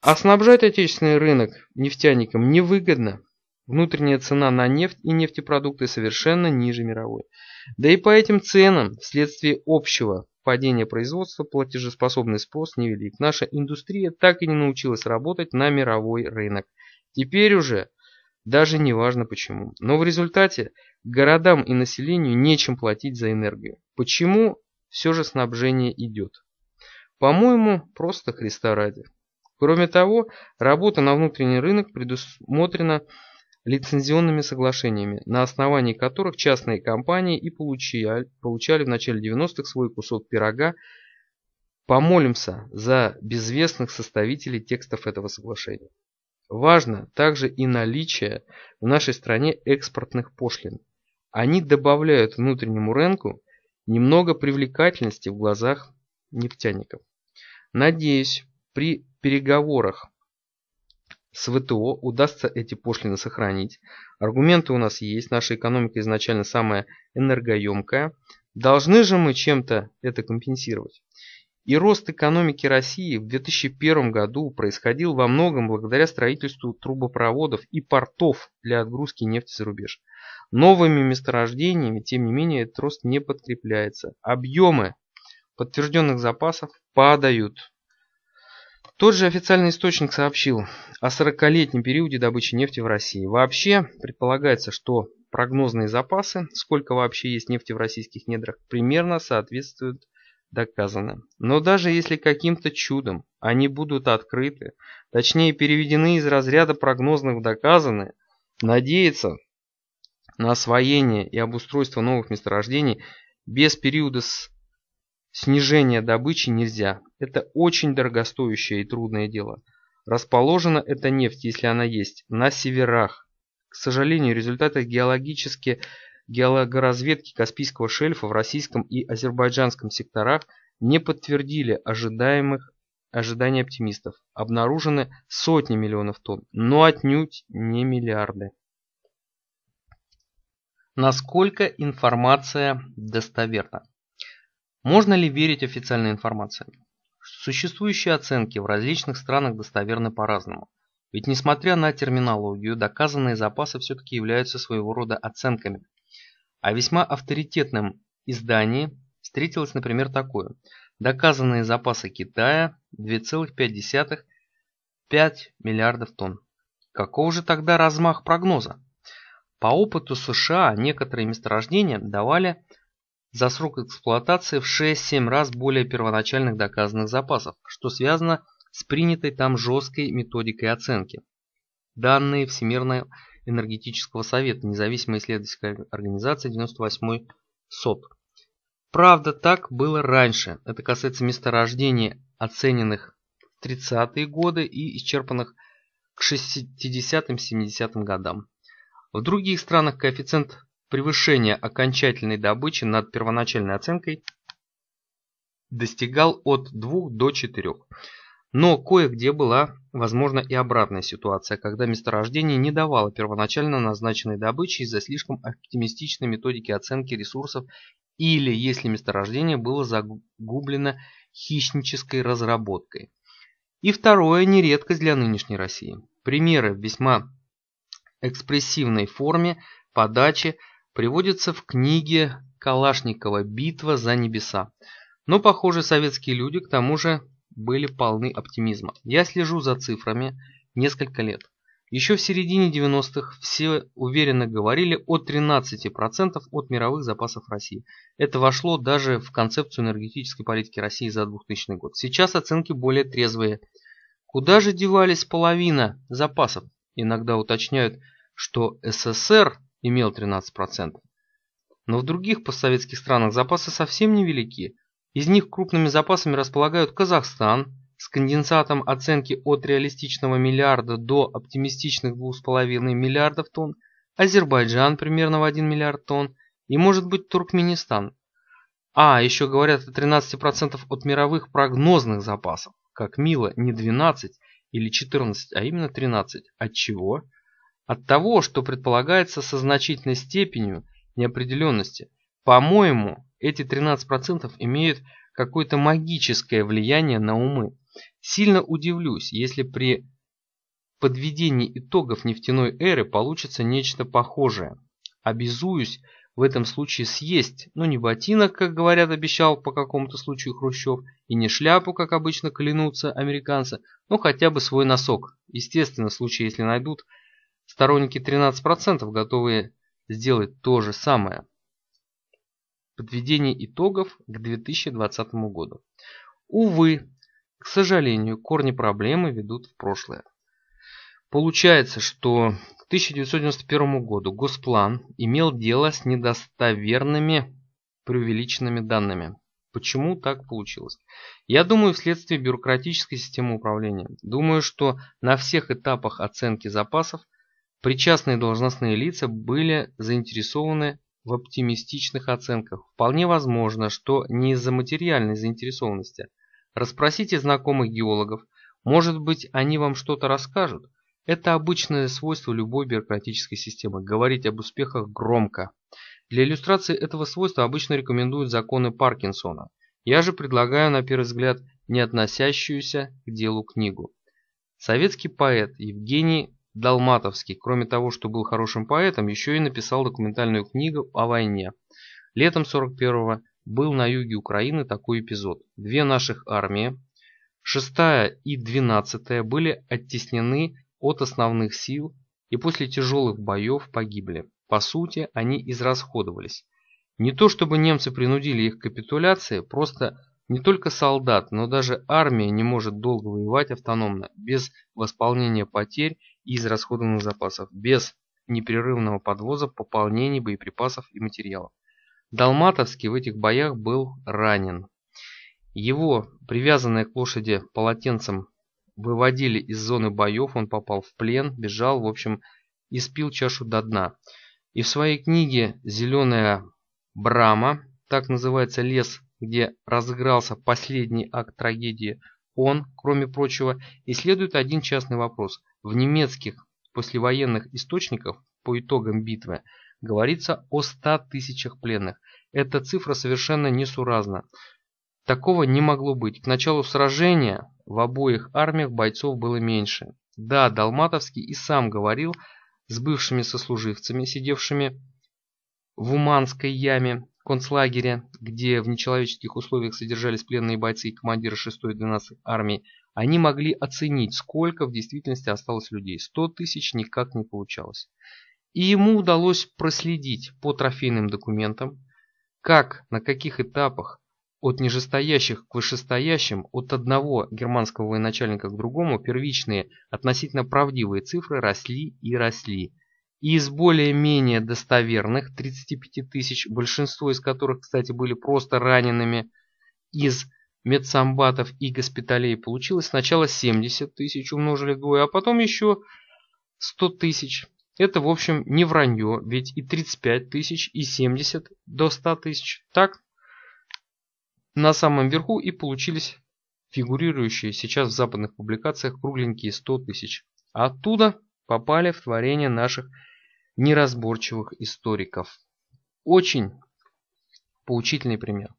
А снабжать отечественный рынок нефтяникам невыгодно, Внутренняя цена на нефть и нефтепродукты совершенно ниже мировой. Да и по этим ценам, вследствие общего падения производства, платежеспособный спрос невелик. Наша индустрия так и не научилась работать на мировой рынок. Теперь уже даже не важно почему. Но в результате городам и населению нечем платить за энергию. Почему все же снабжение идет? По-моему, просто Христа ради. Кроме того, работа на внутренний рынок предусмотрена лицензионными соглашениями, на основании которых частные компании и получали, получали в начале 90-х свой кусок пирога. Помолимся за безвестных составителей текстов этого соглашения. Важно также и наличие в нашей стране экспортных пошлин. Они добавляют внутреннему рынку немного привлекательности в глазах нефтяников. Надеюсь, при переговорах с ВТО удастся эти пошлины сохранить. Аргументы у нас есть, наша экономика изначально самая энергоемкая. Должны же мы чем-то это компенсировать. И рост экономики России в 2001 году происходил во многом благодаря строительству трубопроводов и портов для отгрузки нефти за рубеж. Новыми месторождениями, тем не менее, этот рост не подкрепляется. Объемы подтвержденных запасов падают. Тот же официальный источник сообщил о 40-летнем периоде добычи нефти в России. Вообще предполагается, что прогнозные запасы, сколько вообще есть нефти в российских недрах, примерно соответствуют доказано. Но даже если каким-то чудом они будут открыты, точнее переведены из разряда прогнозных в доказанные, надеяться на освоение и обустройство новых месторождений без периода снижения добычи нельзя. Это очень дорогостоящее и трудное дело. Расположена эта нефть, если она есть, на северах. К сожалению, результаты геологически геологоразведки Каспийского шельфа в российском и азербайджанском секторах не подтвердили ожидаемых ожиданий оптимистов. Обнаружены сотни миллионов тонн, но отнюдь не миллиарды. Насколько информация достоверна? Можно ли верить официальной информации? существующие оценки в различных странах достоверны по-разному. Ведь несмотря на терминологию, доказанные запасы все-таки являются своего рода оценками. А весьма авторитетным издании встретилось, например, такое. Доказанные запасы Китая 2,5 миллиардов тонн. Каков же тогда размах прогноза? По опыту США некоторые месторождения давали за срок эксплуатации в 6-7 раз более первоначальных доказанных запасов, что связано с принятой там жесткой методикой оценки. Данные Всемирного энергетического совета, независимой исследовательской организации 98 СОТ. Правда, так было раньше. Это касается месторождений, оцененных в 30-е годы и исчерпанных к 60-70 годам. В других странах коэффициент превышение окончательной добычи над первоначальной оценкой достигал от 2 до 4. Но кое-где была, возможна и обратная ситуация, когда месторождение не давало первоначально назначенной добычи из-за слишком оптимистичной методики оценки ресурсов или если месторождение было загублено хищнической разработкой. И второе – не для нынешней России. Примеры в весьма экспрессивной форме подачи – приводится в книге Калашникова «Битва за небеса». Но, похоже, советские люди к тому же были полны оптимизма. Я слежу за цифрами несколько лет. Еще в середине 90-х все уверенно говорили о 13% от мировых запасов России. Это вошло даже в концепцию энергетической политики России за 2000 год. Сейчас оценки более трезвые. Куда же девались половина запасов? Иногда уточняют, что СССР имел 13%. Но в других постсоветских странах запасы совсем невелики. Из них крупными запасами располагают Казахстан с конденсатом оценки от реалистичного миллиарда до оптимистичных 2,5 миллиардов тонн, Азербайджан примерно в 1 миллиард тонн и может быть Туркменистан. А, еще говорят о 13% от мировых прогнозных запасов. Как мило, не 12 или 14, а именно 13. От чего? От того, что предполагается со значительной степенью неопределенности, по-моему, эти 13% имеют какое-то магическое влияние на умы. Сильно удивлюсь, если при подведении итогов нефтяной эры получится нечто похожее. Обязуюсь в этом случае съесть, ну не ботинок, как говорят, обещал по какому-то случаю Хрущев, и не шляпу, как обычно клянутся американцы, но хотя бы свой носок. Естественно, в случае, если найдут Сторонники 13% готовы сделать то же самое. Подведение итогов к 2020 году. Увы, к сожалению, корни проблемы ведут в прошлое. Получается, что к 1991 году Госплан имел дело с недостоверными преувеличенными данными. Почему так получилось? Я думаю, вследствие бюрократической системы управления. Думаю, что на всех этапах оценки запасов – причастные должностные лица были заинтересованы в оптимистичных оценках. Вполне возможно, что не из-за материальной заинтересованности. Расспросите знакомых геологов, может быть они вам что-то расскажут. Это обычное свойство любой бюрократической системы – говорить об успехах громко. Для иллюстрации этого свойства обычно рекомендуют законы Паркинсона. Я же предлагаю, на первый взгляд, не относящуюся к делу книгу. Советский поэт Евгений Далматовский. кроме того, что был хорошим поэтом, еще и написал документальную книгу о войне. Летом 41-го был на юге Украины такой эпизод. Две наших армии, 6 и 12 были оттеснены от основных сил и после тяжелых боев погибли. По сути, они израсходовались. Не то чтобы немцы принудили их к капитуляции, просто не только солдат, но даже армия не может долго воевать автономно, без восполнения потерь и израсходованных запасов, без непрерывного подвоза пополнения боеприпасов и материалов. Долматовский в этих боях был ранен. Его, привязанное к лошади полотенцем, выводили из зоны боев, он попал в плен, бежал, в общем, испил чашу до дна. И в своей книге «Зеленая брама», так называется лес, где разыгрался последний акт трагедии, он, кроме прочего, исследует один частный вопрос – в немецких послевоенных источниках по итогам битвы говорится о 100 тысячах пленных. Эта цифра совершенно несуразна. Такого не могло быть. К началу сражения в обоих армиях бойцов было меньше. Да, Долматовский и сам говорил с бывшими сослуживцами, сидевшими в Уманской яме концлагере, где в нечеловеческих условиях содержались пленные бойцы и командиры 6-й и 12-й армии, они могли оценить, сколько в действительности осталось людей. 100 тысяч никак не получалось. И ему удалось проследить по трофейным документам, как, на каких этапах от нижестоящих к вышестоящим, от одного германского военачальника к другому, первичные относительно правдивые цифры росли и росли. И из более-менее достоверных 35 тысяч, большинство из которых, кстати, были просто ранеными, из медсамбатов и госпиталей получилось сначала 70 тысяч, умножили двое, а потом еще 100 тысяч. Это, в общем, не вранье, ведь и 35 тысяч, и 70 до 100 тысяч. Так, на самом верху и получились фигурирующие сейчас в западных публикациях кругленькие 100 тысяч. оттуда попали в творение наших неразборчивых историков. Очень поучительный пример.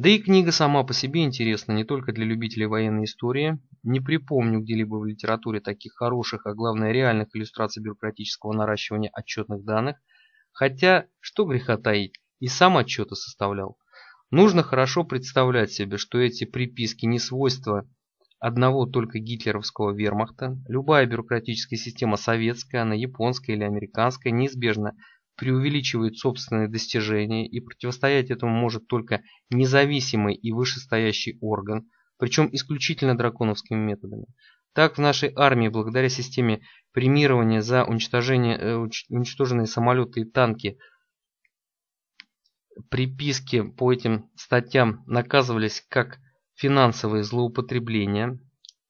Да и книга сама по себе интересна не только для любителей военной истории. Не припомню где-либо в литературе таких хороших, а главное реальных иллюстраций бюрократического наращивания отчетных данных. Хотя, что греха таить, и сам отчеты составлял. Нужно хорошо представлять себе, что эти приписки не свойства одного только гитлеровского вермахта. Любая бюрократическая система советская, она японская или американская, неизбежно преувеличивает собственные достижения и противостоять этому может только независимый и вышестоящий орган, причем исключительно драконовскими методами. Так в нашей армии благодаря системе премирования за уничтожение, э, уничтоженные самолеты и танки приписки по этим статьям наказывались как финансовые злоупотребления.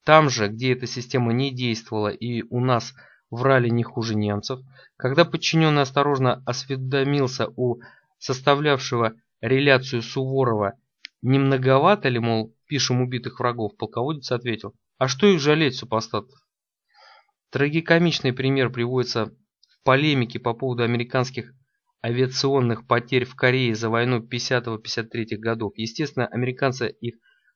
Там же, где эта система не действовала и у нас – врали не хуже немцев, когда подчиненный осторожно осведомился у составлявшего реляцию Суворова, не многовато ли, мол, пишем убитых врагов, полководец ответил, а что их жалеть, супостатов? Трагикомичный пример приводится в полемике по поводу американских авиационных потерь в Корее за войну 50-53 годов. Естественно, американцы их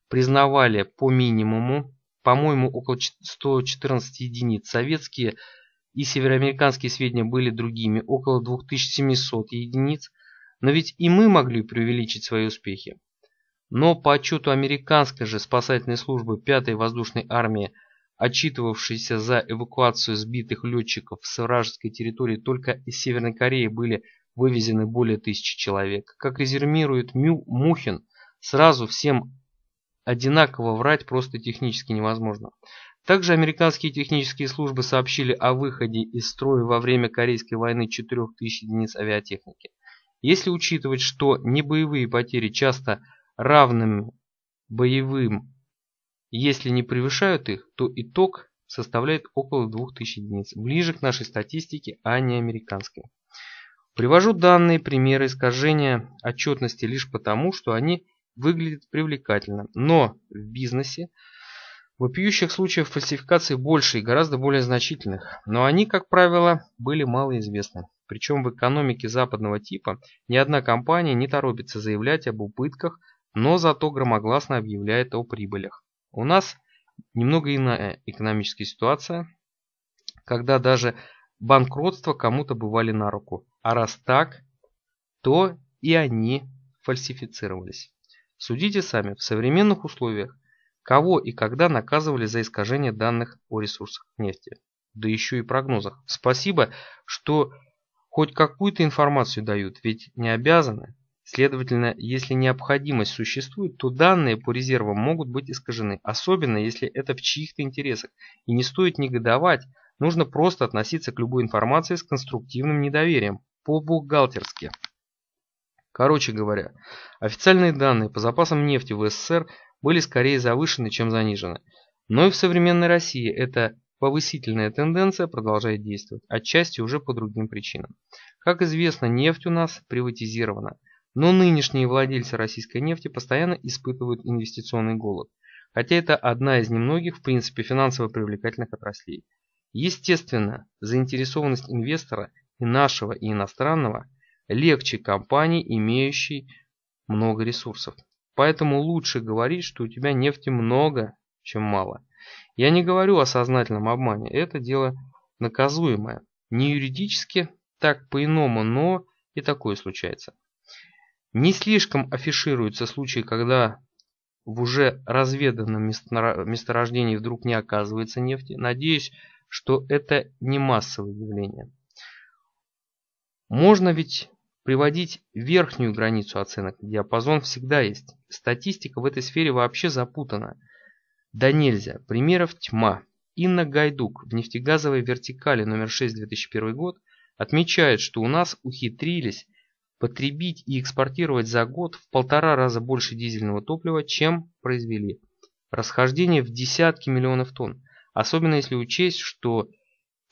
признавали по минимуму, по-моему, около 114 единиц. Советские и североамериканские сведения были другими, около 2700 единиц, но ведь и мы могли преувеличить свои успехи. Но по отчету американской же спасательной службы 5-й воздушной армии, отчитывавшейся за эвакуацию сбитых летчиков с вражеской территории только из Северной Кореи были вывезены более тысячи человек. Как резюмирует Мю Мухин, сразу всем одинаково врать просто технически невозможно. Также американские технические службы сообщили о выходе из строя во время Корейской войны 4000 единиц авиатехники. Если учитывать, что небоевые потери часто равным боевым, если не превышают их, то итог составляет около 2000 единиц, ближе к нашей статистике, а не американской. Привожу данные примеры искажения отчетности лишь потому, что они выглядят привлекательно, но в бизнесе – Вопиющих случаев фальсификации больше и гораздо более значительных, но они, как правило, были малоизвестны. Причем в экономике западного типа ни одна компания не торопится заявлять об убытках, но зато громогласно объявляет о прибылях. У нас немного иная экономическая ситуация, когда даже банкротство кому-то бывали на руку. А раз так, то и они фальсифицировались. Судите сами, в современных условиях Кого и когда наказывали за искажение данных о ресурсах нефти? Да еще и прогнозах. Спасибо, что хоть какую-то информацию дают, ведь не обязаны. Следовательно, если необходимость существует, то данные по резервам могут быть искажены, особенно если это в чьих-то интересах. И не стоит негодовать, нужно просто относиться к любой информации с конструктивным недоверием, по-бухгалтерски. Короче говоря, официальные данные по запасам нефти в СССР были скорее завышены, чем занижены. Но и в современной России эта повысительная тенденция продолжает действовать, отчасти уже по другим причинам. Как известно, нефть у нас приватизирована, но нынешние владельцы российской нефти постоянно испытывают инвестиционный голод, хотя это одна из немногих в принципе финансово привлекательных отраслей. Естественно, заинтересованность инвестора и нашего, и иностранного легче компании, имеющей много ресурсов. Поэтому лучше говорить, что у тебя нефти много, чем мало. Я не говорю о сознательном обмане, это дело наказуемое. Не юридически, так по-иному, но и такое случается. Не слишком афишируются случаи, когда в уже разведанном месторождении вдруг не оказывается нефти. Надеюсь, что это не массовое явление. Можно ведь приводить верхнюю границу оценок, диапазон всегда есть. Статистика в этой сфере вообще запутана. Да нельзя, примеров тьма. Инна Гайдук в нефтегазовой вертикали номер 6 2001 год отмечает, что у нас ухитрились потребить и экспортировать за год в полтора раза больше дизельного топлива, чем произвели. Расхождение в десятки миллионов тонн, особенно если учесть, что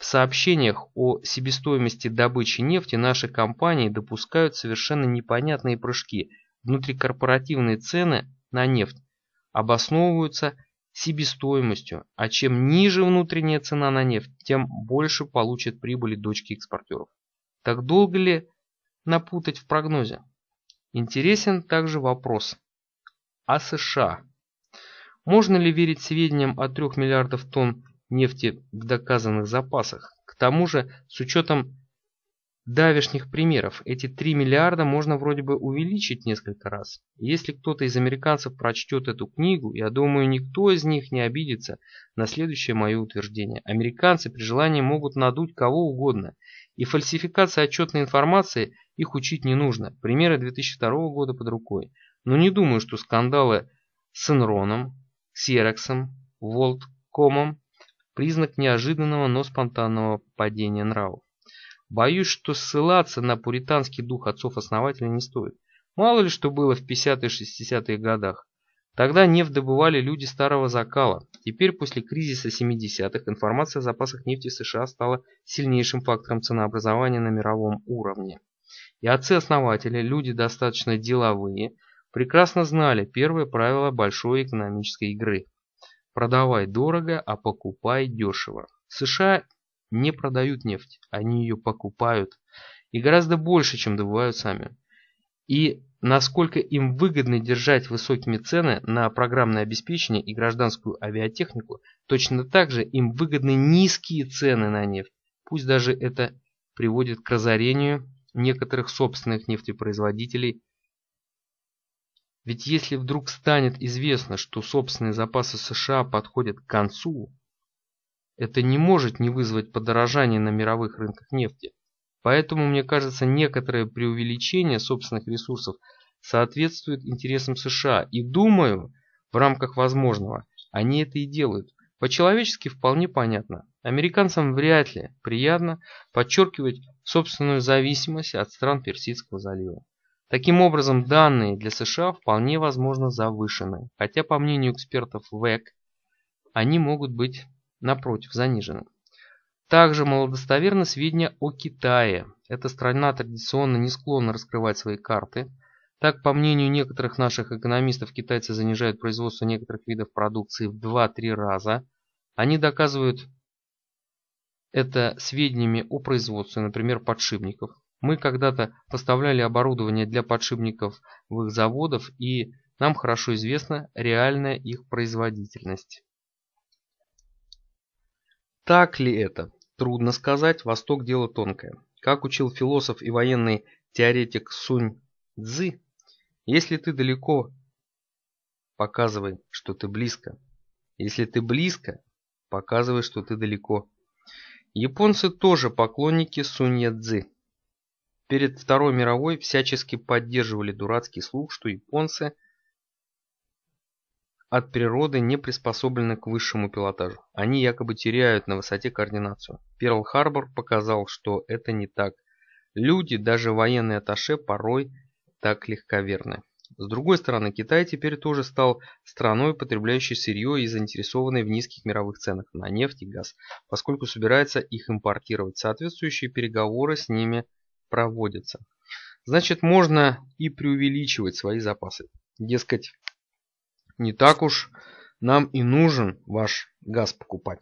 в сообщениях о себестоимости добычи нефти наши компании допускают совершенно непонятные прыжки. Внутрикорпоративные цены на нефть обосновываются себестоимостью, а чем ниже внутренняя цена на нефть, тем больше получат прибыли дочки экспортеров. Так долго ли напутать в прогнозе? Интересен также вопрос А США. Можно ли верить сведениям о 3 миллиардов тонн нефти в доказанных запасах. К тому же, с учетом давешних примеров, эти 3 миллиарда можно вроде бы увеличить несколько раз. Если кто-то из американцев прочтет эту книгу, я думаю, никто из них не обидится на следующее мое утверждение. Американцы при желании могут надуть кого угодно, и фальсификация отчетной информации их учить не нужно. Примеры 2002 года под рукой. Но не думаю, что скандалы с Энроном, Серексом, Волткомом признак неожиданного, но спонтанного падения нравов. Боюсь, что ссылаться на пуританский дух отцов-основателей не стоит. Мало ли что было в 50 60 х годах. Тогда нефть добывали люди старого закала. Теперь после кризиса 70-х информация о запасах нефти США стала сильнейшим фактором ценообразования на мировом уровне. И отцы-основатели, люди достаточно деловые, прекрасно знали первое правило большой экономической игры. Продавай дорого, а покупай дешево. США не продают нефть, они ее покупают. И гораздо больше, чем добывают сами. И насколько им выгодно держать высокими цены на программное обеспечение и гражданскую авиатехнику, точно так же им выгодны низкие цены на нефть. Пусть даже это приводит к разорению некоторых собственных нефтепроизводителей – ведь если вдруг станет известно, что собственные запасы США подходят к концу, это не может не вызвать подорожание на мировых рынках нефти. Поэтому, мне кажется, некоторое преувеличение собственных ресурсов соответствует интересам США. И думаю, в рамках возможного, они это и делают. По-человечески вполне понятно. Американцам вряд ли приятно подчеркивать собственную зависимость от стран Персидского залива. Таким образом, данные для США вполне возможно завышены, хотя по мнению экспертов ВЭК, они могут быть напротив занижены. Также малодостоверны сведения о Китае. Эта страна традиционно не склонна раскрывать свои карты. Так, по мнению некоторых наших экономистов, китайцы занижают производство некоторых видов продукции в 2-3 раза. Они доказывают это сведениями о производстве, например, подшипников. Мы когда-то поставляли оборудование для подшипников в их заводов, и нам хорошо известна реальная их производительность. Так ли это? Трудно сказать, Восток дело тонкое. Как учил философ и военный теоретик Сунь Цзы, если ты далеко, показывай, что ты близко. Если ты близко, показывай, что ты далеко. Японцы тоже поклонники Сунь Цзы. Перед Второй мировой всячески поддерживали дурацкий слух, что японцы от природы не приспособлены к высшему пилотажу. Они якобы теряют на высоте координацию. Перл-Харбор показал, что это не так. Люди, даже военные аташе, порой так легковерны. С другой стороны, Китай теперь тоже стал страной, потребляющей сырье и заинтересованной в низких мировых ценах на нефть и газ, поскольку собирается их импортировать. Соответствующие переговоры с ними – проводится, Значит, можно и преувеличивать свои запасы. Дескать, не так уж нам и нужен ваш газ покупать.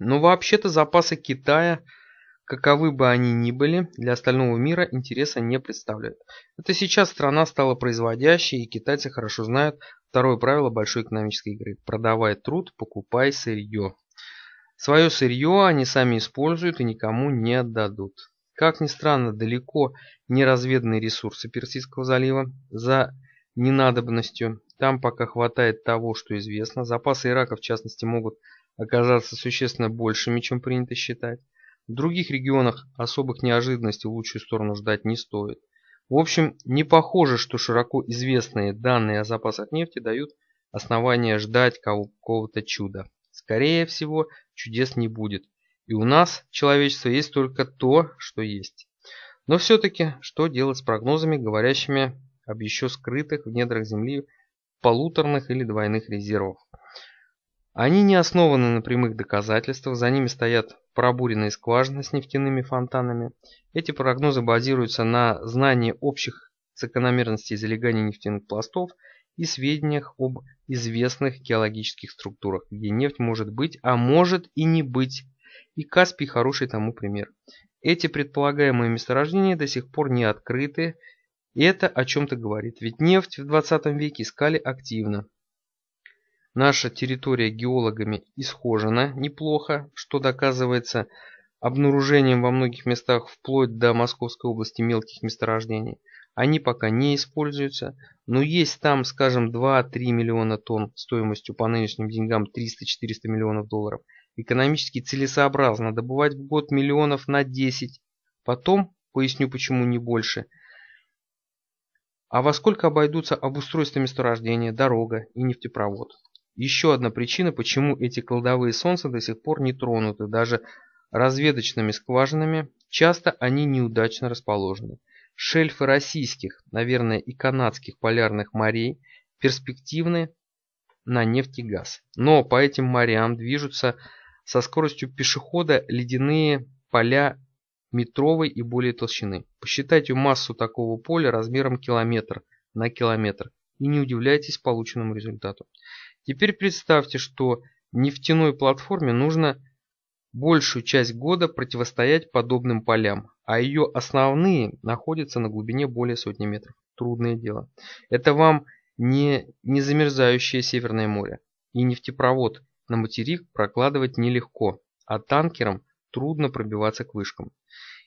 Но вообще-то запасы Китая, каковы бы они ни были, для остального мира интереса не представляют. Это сейчас страна стала производящей, и китайцы хорошо знают второе правило большой экономической игры. Продавай труд, покупай сырье. Свое сырье они сами используют и никому не отдадут. Как ни странно, далеко не разведанные ресурсы Персидского залива за ненадобностью. Там пока хватает того, что известно. Запасы Ирака, в частности, могут оказаться существенно большими, чем принято считать. В других регионах особых неожиданностей в лучшую сторону ждать не стоит. В общем, не похоже, что широко известные данные о запасах нефти дают основания ждать какого-то чуда. Скорее всего, чудес не будет. И у нас, человечество, есть только то, что есть. Но все-таки, что делать с прогнозами, говорящими об еще скрытых в недрах Земли полуторных или двойных резервах? Они не основаны на прямых доказательствах, за ними стоят пробуренные скважины с нефтяными фонтанами. Эти прогнозы базируются на знании общих закономерностей залегания нефтяных пластов и сведениях об известных геологических структурах, где нефть может быть, а может и не быть и Каспий хороший тому пример. Эти предполагаемые месторождения до сих пор не открыты, и это о чем-то говорит, ведь нефть в 20 веке искали активно. Наша территория геологами исхожена неплохо, что доказывается обнаружением во многих местах вплоть до Московской области мелких месторождений. Они пока не используются, но есть там, скажем, 2-3 миллиона тонн стоимостью по нынешним деньгам 300-400 миллионов долларов – экономически целесообразно добывать в год миллионов на 10, потом, поясню почему не больше, а во сколько обойдутся обустройство месторождения, дорога и нефтепровод. Еще одна причина, почему эти кладовые солнца до сих пор не тронуты, даже разведочными скважинами, часто они неудачно расположены. Шельфы российских, наверное, и канадских полярных морей перспективны на нефть и газ. Но по этим морям движутся со скоростью пешехода ледяные поля метровой и более толщины. Посчитайте массу такого поля размером километр на километр и не удивляйтесь полученному результату. Теперь представьте, что нефтяной платформе нужно большую часть года противостоять подобным полям, а ее основные находятся на глубине более сотни метров. Трудное дело. Это вам не не замерзающее Северное море и нефтепровод – на материк прокладывать нелегко, а танкерам трудно пробиваться к вышкам.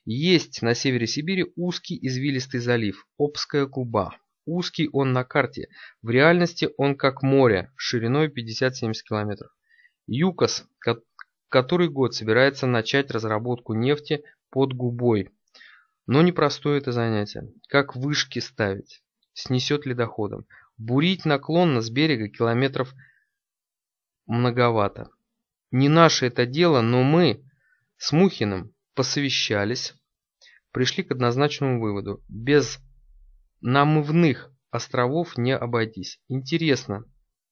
Есть на севере Сибири узкий извилистый залив, Обская губа. Узкий он на карте, в реальности он как море, шириной 50-70 км. ЮКОС, который год собирается начать разработку нефти под губой. Но непростое это занятие. Как вышки ставить? Снесет ли доходом? Бурить наклонно с берега километров многовато. Не наше это дело, но мы с Мухиным посовещались, пришли к однозначному выводу. Без намывных островов не обойтись. Интересно,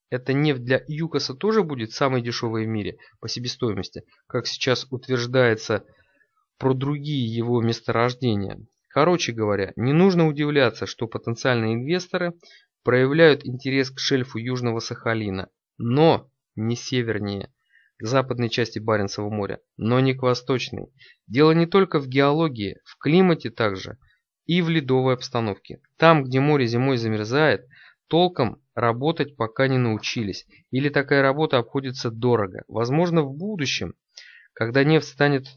эта нефть для ЮКОСа тоже будет самой дешевой в мире по себестоимости, как сейчас утверждается про другие его месторождения. Короче говоря, не нужно удивляться, что потенциальные инвесторы проявляют интерес к шельфу Южного Сахалина. Но не севернее, западной части Баренцева моря, но не к восточной. Дело не только в геологии, в климате также и в ледовой обстановке. Там, где море зимой замерзает, толком работать пока не научились, или такая работа обходится дорого. Возможно, в будущем, когда нефть станет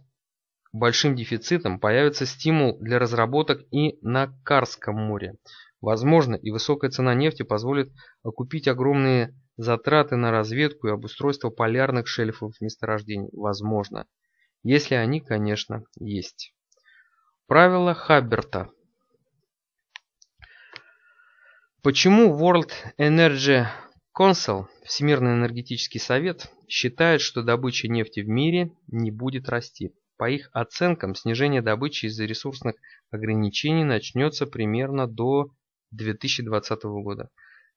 большим дефицитом, появится стимул для разработок и на Карском море. Возможно, и высокая цена нефти позволит окупить огромные Затраты на разведку и обустройство полярных шельфов месторождений возможно, если они, конечно, есть. Правило Хабберта. Почему World Energy Council, Всемирный энергетический совет, считает, что добыча нефти в мире не будет расти? По их оценкам, снижение добычи из-за ресурсных ограничений начнется примерно до 2020 года.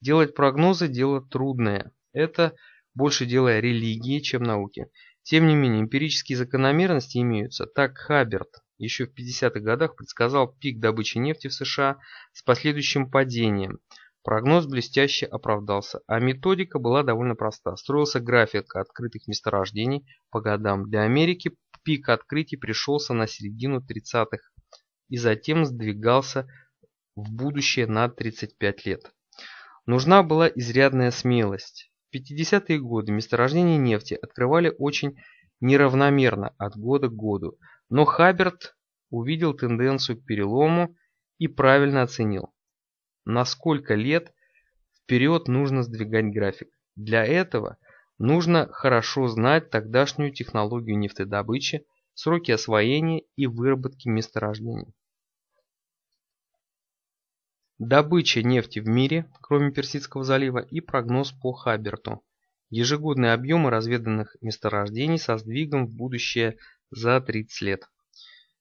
Делать прогнозы – дело трудное. Это больше дело религии, чем науки. Тем не менее, эмпирические закономерности имеются. Так Хаберт еще в 50-х годах предсказал пик добычи нефти в США с последующим падением. Прогноз блестяще оправдался, а методика была довольно проста. Строился график открытых месторождений по годам. Для Америки пик открытий пришелся на середину 30-х и затем сдвигался в будущее на 35 лет. Нужна была изрядная смелость. В 50-е годы месторождения нефти открывали очень неравномерно от года к году, но Хаберт увидел тенденцию к перелому и правильно оценил, на сколько лет вперед нужно сдвигать график. Для этого нужно хорошо знать тогдашнюю технологию нефтедобычи, сроки освоения и выработки месторождений. Добыча нефти в мире, кроме Персидского залива, и прогноз по Хаберту. Ежегодные объемы разведанных месторождений со сдвигом в будущее за 30 лет.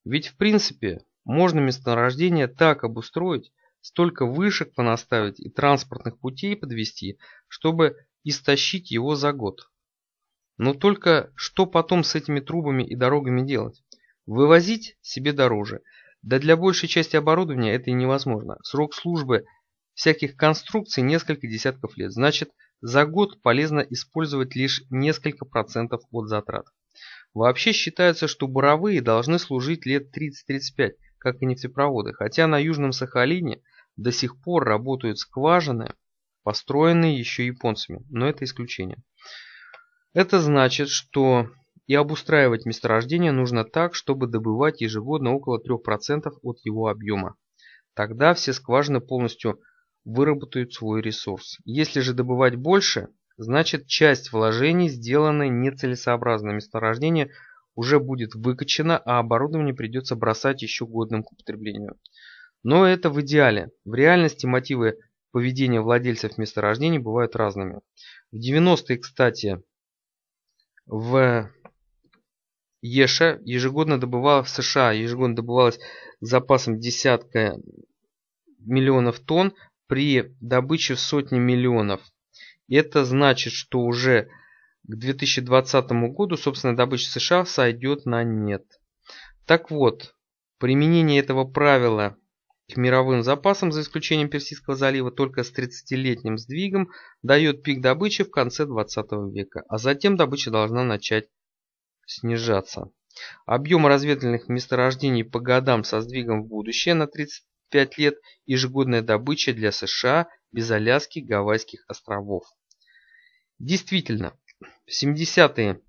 Ведь в принципе можно месторождение так обустроить, столько вышек понаставить и транспортных путей подвести, чтобы истощить его за год. Но только что потом с этими трубами и дорогами делать? Вывозить себе дороже – да для большей части оборудования это и невозможно. Срок службы всяких конструкций несколько десятков лет. Значит, за год полезно использовать лишь несколько процентов от затрат. Вообще считается, что буровые должны служить лет 30-35, как и нефтепроводы, хотя на Южном Сахалине до сих пор работают скважины, построенные еще японцами, но это исключение. Это значит, что и обустраивать месторождение нужно так, чтобы добывать ежегодно около 3% от его объема. Тогда все скважины полностью выработают свой ресурс. Если же добывать больше, значит часть вложений, сделанной нецелесообразно месторождение, уже будет выкачено, а оборудование придется бросать еще годным к употреблению. Но это в идеале. В реальности мотивы поведения владельцев месторождений бывают разными. В 90-е, кстати, в Еша ежегодно добывала в США, ежегодно добывалась запасом десятка миллионов тонн при добыче в сотни миллионов. Это значит, что уже к 2020 году, собственно, добыча США сойдет на нет. Так вот, применение этого правила к мировым запасам, за исключением Персидского залива, только с 30-летним сдвигом дает пик добычи в конце 20 века, а затем добыча должна начать снижаться. Объем разведанных месторождений по годам со сдвигом в будущее на 35 лет – ежегодная добыча для США без Аляски Гавайских островов. Действительно, в 70-е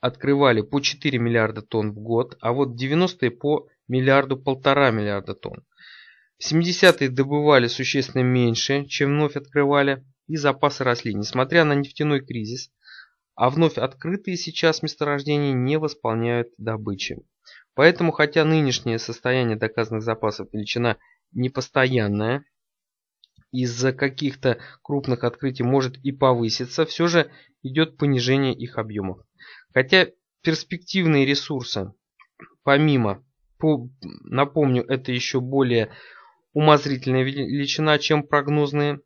открывали по 4 миллиарда тонн в год, а вот 90-е по миллиарду полтора миллиарда тонн. В 70-е добывали существенно меньше, чем вновь открывали, и запасы росли. Несмотря на нефтяной кризис – а вновь открытые сейчас месторождения не восполняют добычи. Поэтому, хотя нынешнее состояние доказанных запасов величина непостоянная, из-за каких-то крупных открытий может и повыситься, все же идет понижение их объемов. Хотя перспективные ресурсы, помимо, по, напомню, это еще более умозрительная величина, чем прогнозные,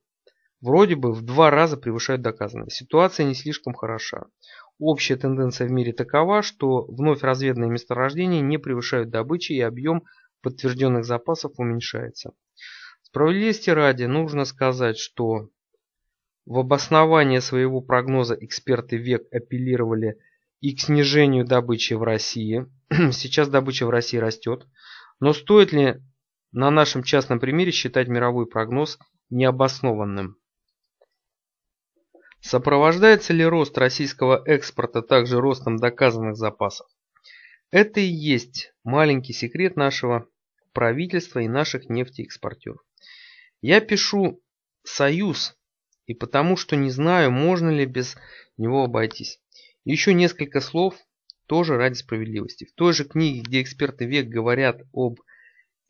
вроде бы в два раза превышают доказанное. Ситуация не слишком хороша. Общая тенденция в мире такова, что вновь разведанные месторождения не превышают добычи и объем подтвержденных запасов уменьшается. Справедливости ради нужно сказать, что в обоснование своего прогноза эксперты ВЕК апеллировали и к снижению добычи в России. *clears throat* Сейчас добыча в России растет. Но стоит ли на нашем частном примере считать мировой прогноз необоснованным? Сопровождается ли рост российского экспорта также ростом доказанных запасов? Это и есть маленький секрет нашего правительства и наших нефтеэкспортеров. Я пишу «Союз» и потому что не знаю, можно ли без него обойтись. Еще несколько слов тоже ради справедливости. В той же книге, где эксперты век говорят об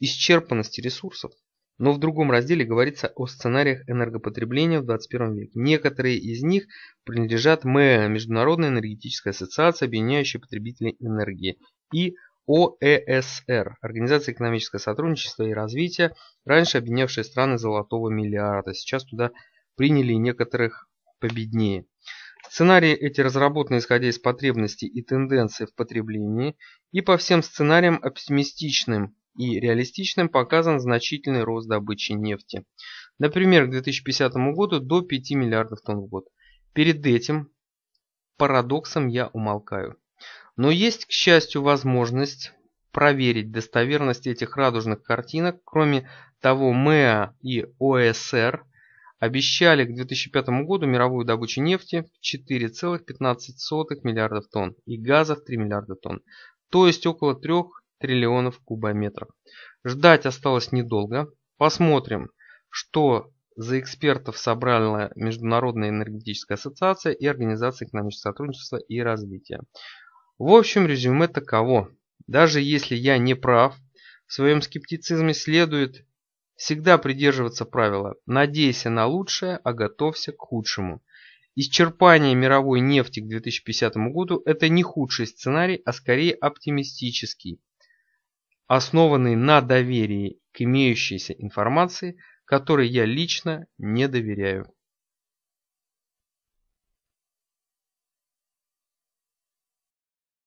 исчерпанности ресурсов, но в другом разделе говорится о сценариях энергопотребления в 21 веке. Некоторые из них принадлежат МЭА, Международная энергетическая ассоциация, объединяющая потребителей энергии, и ОЭСР, э Организация экономического сотрудничества и развития, раньше объединявшая страны золотого миллиарда. Сейчас туда приняли некоторых победнее. Сценарии эти разработаны исходя из потребностей и тенденций в потреблении, и по всем сценариям оптимистичным и реалистичным показан значительный рост добычи нефти. Например, к 2050 году до 5 миллиардов тонн в год. Перед этим парадоксом я умолкаю. Но есть, к счастью, возможность проверить достоверность этих радужных картинок. Кроме того, МЭА и ОСР обещали к 2005 году мировую добычу нефти в 4,15 миллиардов тонн и газа в 3 миллиарда тонн. То есть около 3 триллионов кубометров. Ждать осталось недолго. Посмотрим, что за экспертов собрала Международная энергетическая ассоциация и Организация экономического сотрудничества и развития. В общем, резюме таково. Даже если я не прав, в своем скептицизме следует всегда придерживаться правила «надейся на лучшее, а готовься к худшему». Исчерпание мировой нефти к 2050 году – это не худший сценарий, а скорее оптимистический основанный на доверии к имеющейся информации, которой я лично не доверяю.